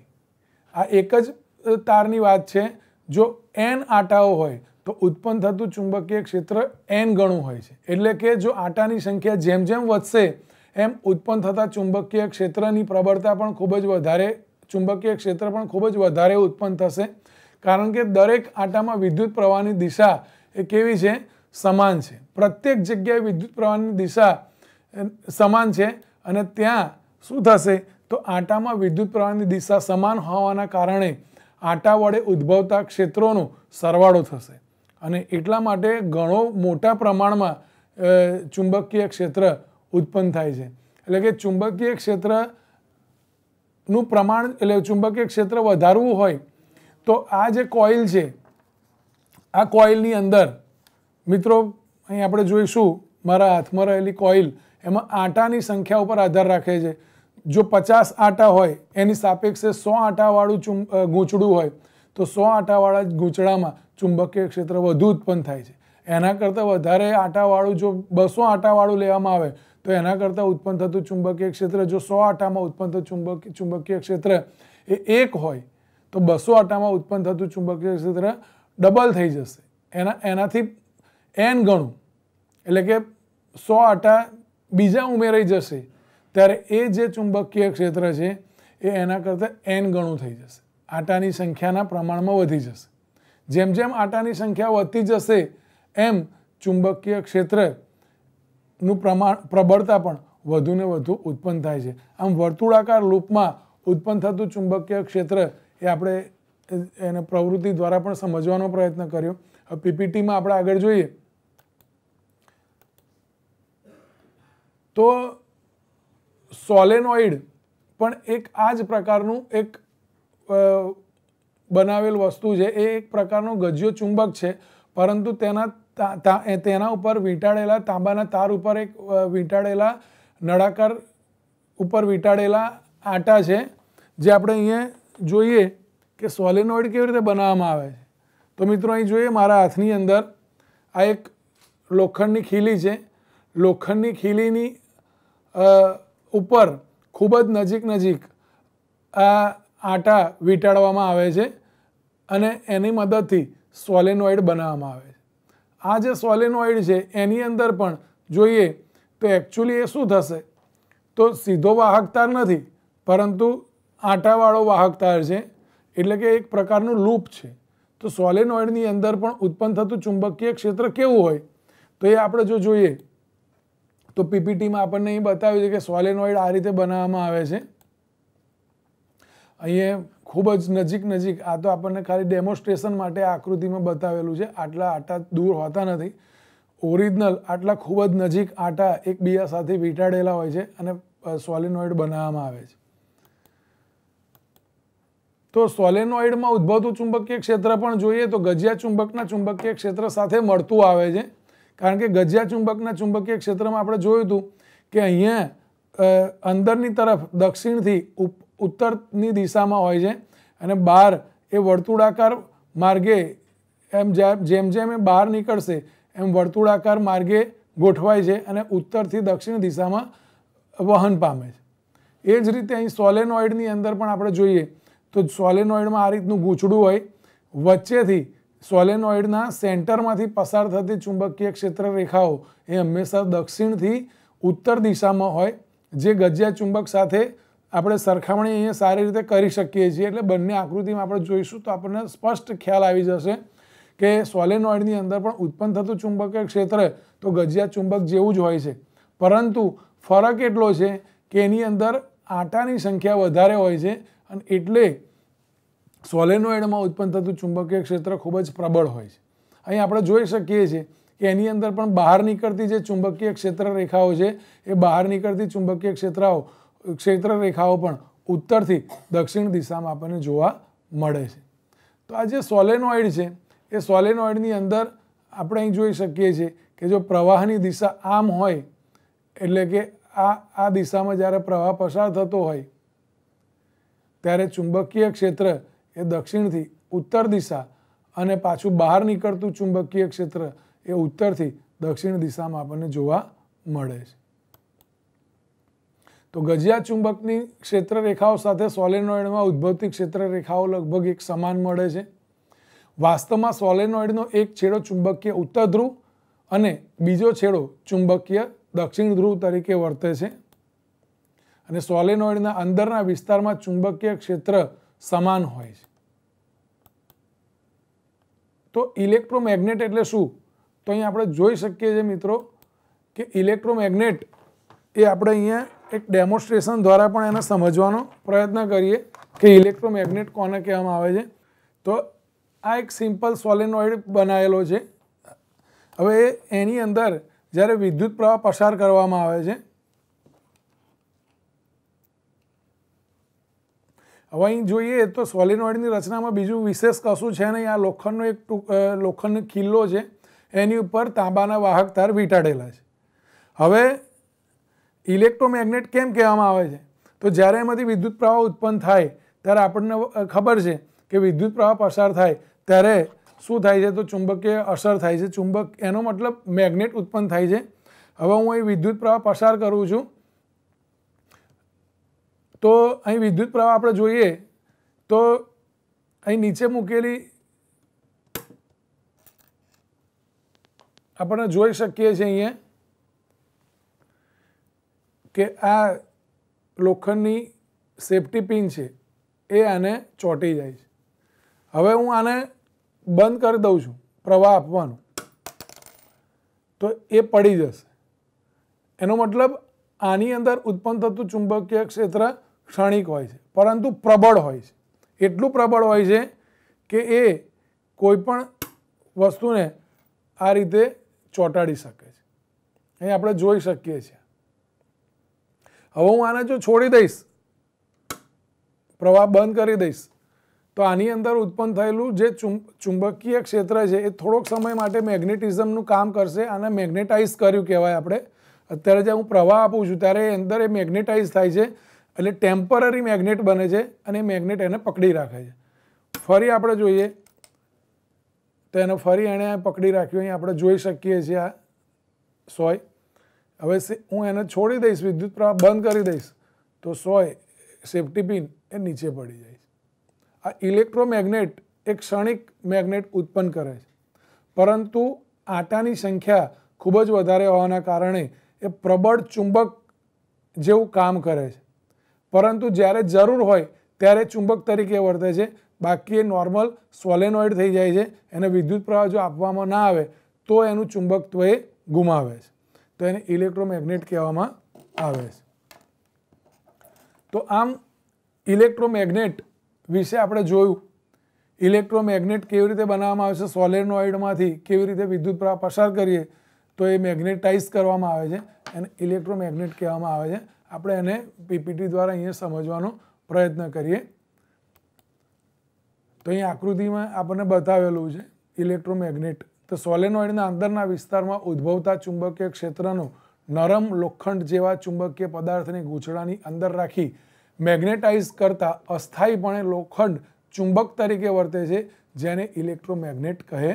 આ એક જ તારની વાત છે જો એન આટાઓ હોય તો ઉત્પન્ન થતું ચુંબકીય ક્ષેત્ર એન ગણું હોય છે એટલે કે જો આટાની સંખ્યા જેમ જેમ વધશે એમ ઉત્પન્ન થતા ચુંબકીય ક્ષેત્રની પ્રબળતા પણ ખૂબ જ વધારે ચુંબકીય ક્ષેત્ર પણ ખૂબ જ વધારે ઉત્પન્ન થશે કારણ કે દરેક આટામાં વિદ્યુત પ્રવાહની દિશા એ કેવી છે સમાન છે પ્રત્યેક જગ્યાએ વિદ્યુત પ્રવાહની દિશા સમાન છે અને ત્યાં શું થશે તો આટામાં વિદ્યુત પ્રવાહની દિશા સમાન હોવાના કારણે આટા વડે ઉદ્ભવતા ક્ષેત્રોનો સરવાળો થશે અને એટલા માટે ઘણો મોટા પ્રમાણમાં ચુંબકીય ક્ષેત્ર ઉત્પન્ન થાય છે એટલે કે ચુંબકીય ક્ષેત્ર નું પ્રમાણ એટલે ચુંબકીય ક્ષેત્ર વધારવું હોય તો આ જે કોઇલ છે આ કોઇલની અંદર મિત્રો અહીં આપણે જોઈશું મારા હાથમાં રહેલી કોઇલ એમાં આટાની સંખ્યા ઉપર આધાર રાખે છે જો પચાસ આટા હોય એની સાપેક્ષે સો આટાવાળું ચું ગૂંચડું હોય તો સો આટાવાળા ગૂંચડામાં ચુંબકીય ક્ષેત્ર વધુ ઉત્પન્ન થાય છે એના કરતાં વધારે આટાવાળું જો બસો આટાવાળું લેવામાં આવે તો એના કરતાં ઉત્પન્ન થતું ચુંબકીય ક્ષેત્ર જો સો આટામાં ઉત્પન્ન થતું ચુંબક ચુંબકીય ક્ષેત્ર એ એક હોય તો બસો આટામાં ઉત્પન્ન થતું ચુંબકીય ક્ષેત્ર ડબલ થઈ જશે એના એનાથી એન ગણું એટલે કે સો આટા બીજા ઉમેરાઈ જશે ત્યારે એ જે ચુંબકીય ક્ષેત્ર છે એ એના કરતાં એન ગણું થઈ જશે આટાની સંખ્યાના પ્રમાણમાં વધી જશે જેમ જેમ આટાની સંખ્યા વધતી જશે એમ ચુંબકીય ક્ષેત્ર નું પ્રમાણ પ્રબળતા પણ વધુને વધુ ઉત્પન્ન થાય છે આમ વર્તુળાકાર લૂપમાં ઉત્પન્ન થતું ચુંબકીય ક્ષેત્ર એ આપણે એને પ્રવૃત્તિ દ્વારા પણ સમજવાનો પ્રયત્ન કર્યો હવે પીપીટીમાં આપણે આગળ જોઈએ તો સોલેનોઇડ પણ એક આ જ પ્રકારનું એક બનાવેલ વસ્તુ છે એ એક પ્રકારનો ગજ્યો ચુંબક છે પરંતુ તેના તેના ઉપર વીંટાળેલા તાંબાના તાર ઉપર એક વીંટાળેલા નળાકાર ઉપર વીંટાળેલા આટા છે જે આપણે અહીંયા જોઈએ કે સોલેનોઇડ કેવી રીતે બનાવવામાં આવે છે તો મિત્રો અહીં જોઈએ મારા હાથની અંદર આ એક લોખંડની ખીલી છે લોખંડની ખીલીની ઉપર ખૂબ જ નજીક નજીક આ આટા વીંટાળવામાં આવે છે અને એની મદદથી સોલેનોઇડ બનાવવામાં આવે છે આ જે સોલેનોઇડ છે એની અંદર પણ જોઈએ તો એકચ્યુઅલી એ શું થશે તો સીધો વાહક તાર નથી પરંતુ આંટાવાળો વાહક તાર છે એટલે કે એક પ્રકારનું લૂપ છે તો સોલેનોઇડની અંદર પણ ઉત્પન્ન થતું ચુંબકીય ક્ષેત્ર કેવું હોય તો એ આપણે જો જોઈએ તો પીપીટીમાં આપણને એ બતાવ્યું છે કે સોલેનોઇડ આ રીતે બનાવવામાં આવે છે અહીંયા ખૂબ જ નજીક નજીક આ તો આપણને ખાલી ડેમોન્સ્ટ્રેશન માટે આકૃતિમાં બતાવેલું છે આટલા આટા દૂર હોતા નથી ઓરિજિનલ આટલા ખૂબ જ નજીક આટા એકબીજા સાથે વીંટાડેલા હોય છે અને સોલિનોઇડ બનાવવામાં આવે છે તો સોલેનોઇડમાં ઉદ્ભવતું ચુંબકીય ક્ષેત્ર પણ જોઈએ તો ગજિયા ચુંબકના ચુંબકીય ક્ષેત્ર સાથે મળતું આવે છે કારણ કે ગજિયા ચુંબકના ચુંબકીય ક્ષેત્રમાં આપણે જોયું હતું કે અહીંયા અંદરની તરફ દક્ષિણથી ઉપ ઉત્તરની દિશામાં હોય છે અને બહાર એ વર્તુળાકાર માર્ગે એમ જેમ જેમ એ બહાર નીકળશે એમ વર્તુળાકાર માર્ગે ગોઠવાય છે અને ઉત્તરથી દક્ષિણ દિશામાં વહન પામે છે એ જ રીતે અહીં સોલેનોઇડની અંદર પણ આપણે જોઈએ તો સોલેનોઇડમાં આ રીતનું ગૂંચડું હોય વચ્ચેથી સોલેનોઇડના સેન્ટરમાંથી પસાર થતી ચુંબકીય ક્ષેત્ર રેખાઓ એ હંમેશા દક્ષિણથી ઉત્તર દિશામાં હોય જે ગજિયા ચુંબક સાથે આપણે સરખામણી અહીંયા સારી રીતે કરી શકીએ છીએ એટલે બંને આકૃતિમાં આપણે જોઈશું તો આપણને સ્પષ્ટ ખ્યાલ આવી જશે કે સોલેનોઇડની અંદર પણ ઉત્પન્ન થતું ચુંબકીય ક્ષેત્ર તો ગજિયા ચુંબક જેવું જ હોય છે પરંતુ ફરક એટલો છે કે એની અંદર આટાની સંખ્યા વધારે હોય છે અને એટલે સોલેનોઇડમાં ઉત્પન્ન થતું ચુંબકીય ક્ષેત્ર ખૂબ જ પ્રબળ હોય છે અહીં આપણે જોઈ શકીએ છીએ કે એની અંદર પણ બહાર નીકળતી જે ચુંબકીય ક્ષેત્ર રેખાઓ છે એ બહાર નીકળતી ચુંબકીય ક્ષેત્રાઓ ક્ષેત્રરેખાઓ પણ ઉત્તરથી દક્ષિણ દિશામાં આપણને જોવા મળે છે તો આ જે સોલેનોઇડ છે એ સોલેનોઇડની અંદર આપણે અહીં જોઈ શકીએ છીએ કે જો પ્રવાહની દિશા આમ હોય એટલે કે આ આ દિશામાં જ્યારે પ્રવાહ પસાર થતો હોય ત્યારે ચુંબકીય ક્ષેત્ર એ દક્ષિણથી ઉત્તર દિશા અને પાછું બહાર નીકળતું ચુંબકીય ક્ષેત્ર એ ઉત્તરથી દક્ષિણ દિશામાં આપણને જોવા મળે છે તો ગજિયા ચુંબકની ક્ષેત્ર રેખાઓ સાથે સોલેનોઇડમાં ઉદ્ભવતી ક્ષેત્રરેખાઓ લગભગ એક સમાન મળે છે વાસ્તવમાં સોલેનોઇડનો એક છેડો ચુંબકીય ઉત્તર ધ્રુવ અને બીજો છેડો ચુંબકીય દક્ષિણ ધ્રુવ તરીકે વર્તે છે અને સોલેનોઇડના અંદરના વિસ્તારમાં ચુંબકીય ક્ષેત્ર સમાન હોય છે તો ઇલેક્ટ્રોમેગ્નેટ એટલે શું તો અહીંયા આપણે જોઈ શકીએ છીએ મિત્રો કે ઇલેક્ટ્રોમેગ્નેટ એ આપણે અહીંયા એક ડેમોન્સ્ટ્રેશન દ્વારા પણ એને સમજવાનો પ્રયત્ન કરીએ કે ઇલેક્ટ્રોમેગ્નેટ કોને કહેવામાં આવે છે તો આ એક સિમ્પલ સોલેનોઇડ બનાવેલો છે હવે એની અંદર જ્યારે વિદ્યુત પ્રવાહ પસાર કરવામાં આવે છે હવે અહીં જોઈએ તો સોલિનોઇડની રચનામાં બીજું વિશેષ કશું છે નહીં આ લોખંડનો એક લોખંડનો કિલ્લો છે એની ઉપર તાંબાના વાહક તાર વીંટાડેલા છે હવે ઇલેક્ટ્રોમેગ્નેટ કેમ કહેવામાં આવે છે તો જ્યારે એમાંથી વિદ્યુત પ્રવાહ ઉત્પન્ન થાય ત્યારે આપણને ખબર છે કે વિદ્યુત પ્રવાહ પસાર થાય ત્યારે શું થાય છે તો ચુંબકીય અસર થાય છે ચુંબક એનો મતલબ મેગ્નેટ ઉત્પન્ન થાય છે હવે હું અહીં વિદ્યુત પ્રવાહ પસાર કરું છું તો અહીં વિદ્યુત પ્રવાહ આપણે જોઈએ તો અહીં નીચે મૂકેલી આપણે જોઈ શકીએ છીએ અહીંયા કે આ લોખંડની સેફ્ટી પિન છે એ આને ચોંટી જાય છે હવે હું આને બંધ કરી દઉં છું પ્રવાહ આપવાનો તો એ પડી જશે એનો મતલબ આની અંદર ઉત્પન્ન થતું ચુંબકીય ક્ષેત્ર ક્ષણિક હોય છે પરંતુ પ્રબળ હોય છે એટલું પ્રબળ હોય છે કે એ કોઈપણ વસ્તુને આ રીતે ચોંટાડી શકે છે અહીં આપણે જોઈ શકીએ છીએ હવે હું આને જો છોડી દઈશ પ્રવાહ બંધ કરી દઈશ તો આની અંદર ઉત્પન્ન થયેલું જે ચુંબકીય ક્ષેત્ર છે એ થોડોક સમય માટે મેગ્નેટિઝમનું કામ કરશે અને મેગ્નેટાઇઝ કર્યું કહેવાય આપણે અત્યારે જે હું પ્રવાહ આપું છું ત્યારે એ અંદર એ મેગ્નેટાઇઝ થાય છે એટલે ટેમ્પરરી મેગ્નેટ બને છે અને મેગ્નેટ એને પકડી રાખે છે ફરી આપણે જોઈએ તો એને ફરી એણે પકડી રાખ્યું અહીં આપણે જોઈ શકીએ છીએ આ સોય હવે હું એને છોડી દઈશ વિદ્યુત પ્રવાહ બંધ કરી દઈશ તો સોય સેફ્ટી પિન એ નીચે પડી જાય છે આ ઇલેક્ટ્રોમેગ્નેટ એ ક્ષણિક મેગ્નેટ ઉત્પન્ન કરે છે પરંતુ આટાની સંખ્યા ખૂબ જ વધારે હોવાના કારણે એ પ્રબળ ચુંબક જેવું કામ કરે છે પરંતુ જ્યારે જરૂર હોય ત્યારે ચુંબક તરીકે વર્તે છે બાકી એ નોર્મલ સોલેનોઇડ થઈ જાય છે એને વિદ્યુત પ્રવાહ જો આપવામાં ના આવે તો એનું ચુંબકત્વ એ ગુમાવે છે તો એને ઇલેક્ટ્રોમેગ્નેટ કહેવામાં આવે છે તો આમ ઇલેક્ટ્રોમેગ્નેટ વિશે આપણે જોયું ઇલેક્ટ્રોમેગ્નેટ કેવી રીતે બનાવવામાં આવે છે સોલેનોઇડમાંથી કેવી રીતે વિદ્યુત પ્રવાહ પસાર કરીએ તો એ મેગ્નેટાઇઝ કરવામાં આવે છે એને ઇલેક્ટ્રોમેગ્નેટ કહેવામાં આવે છે આપણે એને પીપીટી દ્વારા અહીંયા સમજવાનો પ્રયત્ન કરીએ તો અહીં આકૃતિમાં આપણને બતાવેલું છે ઇલેક્ટ્રોમેગ્નેટ તો સોલેનોઇડના અંદરના વિસ્તારમાં ઉદ્ભવતા ચુંબકીય ક્ષેત્રનો નરમ લોખંડ જેવા ચુંબકીય પદાર્થને ગૂંચળાની અંદર રાખી મેગ્નેટાઇઝ કરતા અસ્થાયીપણે લોખંડ ચુંબક તરીકે વર્તે છે જેને ઇલેક્ટ્રોમેગ્નેટ કહે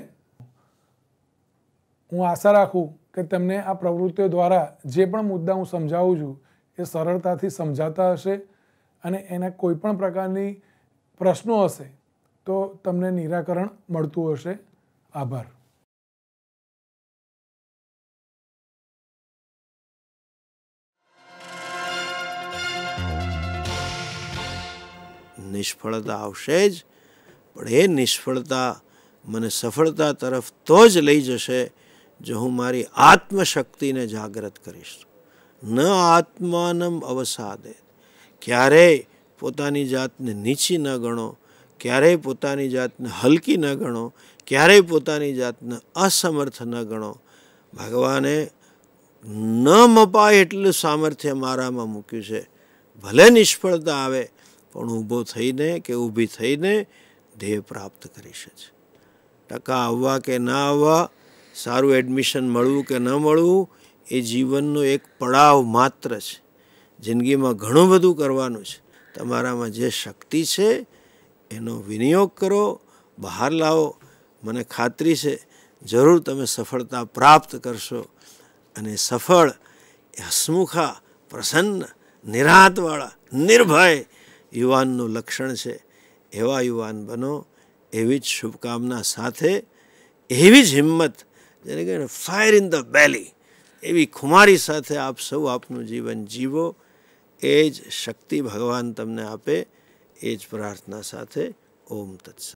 હું આશા રાખું કે તમને આ પ્રવૃત્તિઓ દ્વારા જે પણ મુદ્દા હું સમજાવું છું એ સરળતાથી સમજાતા હશે અને એના કોઈપણ પ્રકારની પ્રશ્નો હશે તો તમને નિરાકરણ મળતું હશે આભાર નિષ્ફળતા આવશે જ પણ એ નિષ્ફળતા મને સફળતા તરફ તો જ લઈ જશે જો હું મારી આત્મશક્તિને જાગૃત કરીશ ન આત્માનમ અવસાદે ક્યારેય પોતાની જાતને નીચી ન ગણો ક્યારેય પોતાની જાતને હલકી ન ગણો ક્યારેય પોતાની જાતને અસમર્થ ન ગણો ભગવાને ન મપાય એટલું સામર્થ્ય મારામાં મૂક્યું છે ભલે નિષ્ફળતા આવે પણ ઊભો થઈને કે ઊભી થઈને ધ્યેય પ્રાપ્ત કરી શકે ટકા આવવા કે ના આવવા સારું એડમિશન મળવું કે ન મળવું એ જીવનનો એક પડાવ માત્ર છે જિંદગીમાં ઘણું બધું કરવાનું છે તમારામાં જે શક્તિ છે એનો વિનિયોગ કરો બહાર લાવો મને ખાતરી છે જરૂર તમે સફળતા પ્રાપ્ત કરશો અને સફળ હસમુખા પ્રસન્ન નિરાંતવાળા નિર્ભય યુવાનનું લક્ષણ છે એવા યુવાન બનો એવી જ શુભકામના સાથે એવી જ હિંમત જેને કહીને ફાયર ઇન ધ બેલી એવી ખુમારી સાથે આપ સૌ આપનું જીવન જીવો એ જ શક્તિ ભગવાન તમને આપે એ જ પ્રાર્થના સાથે ઓમ તત્સ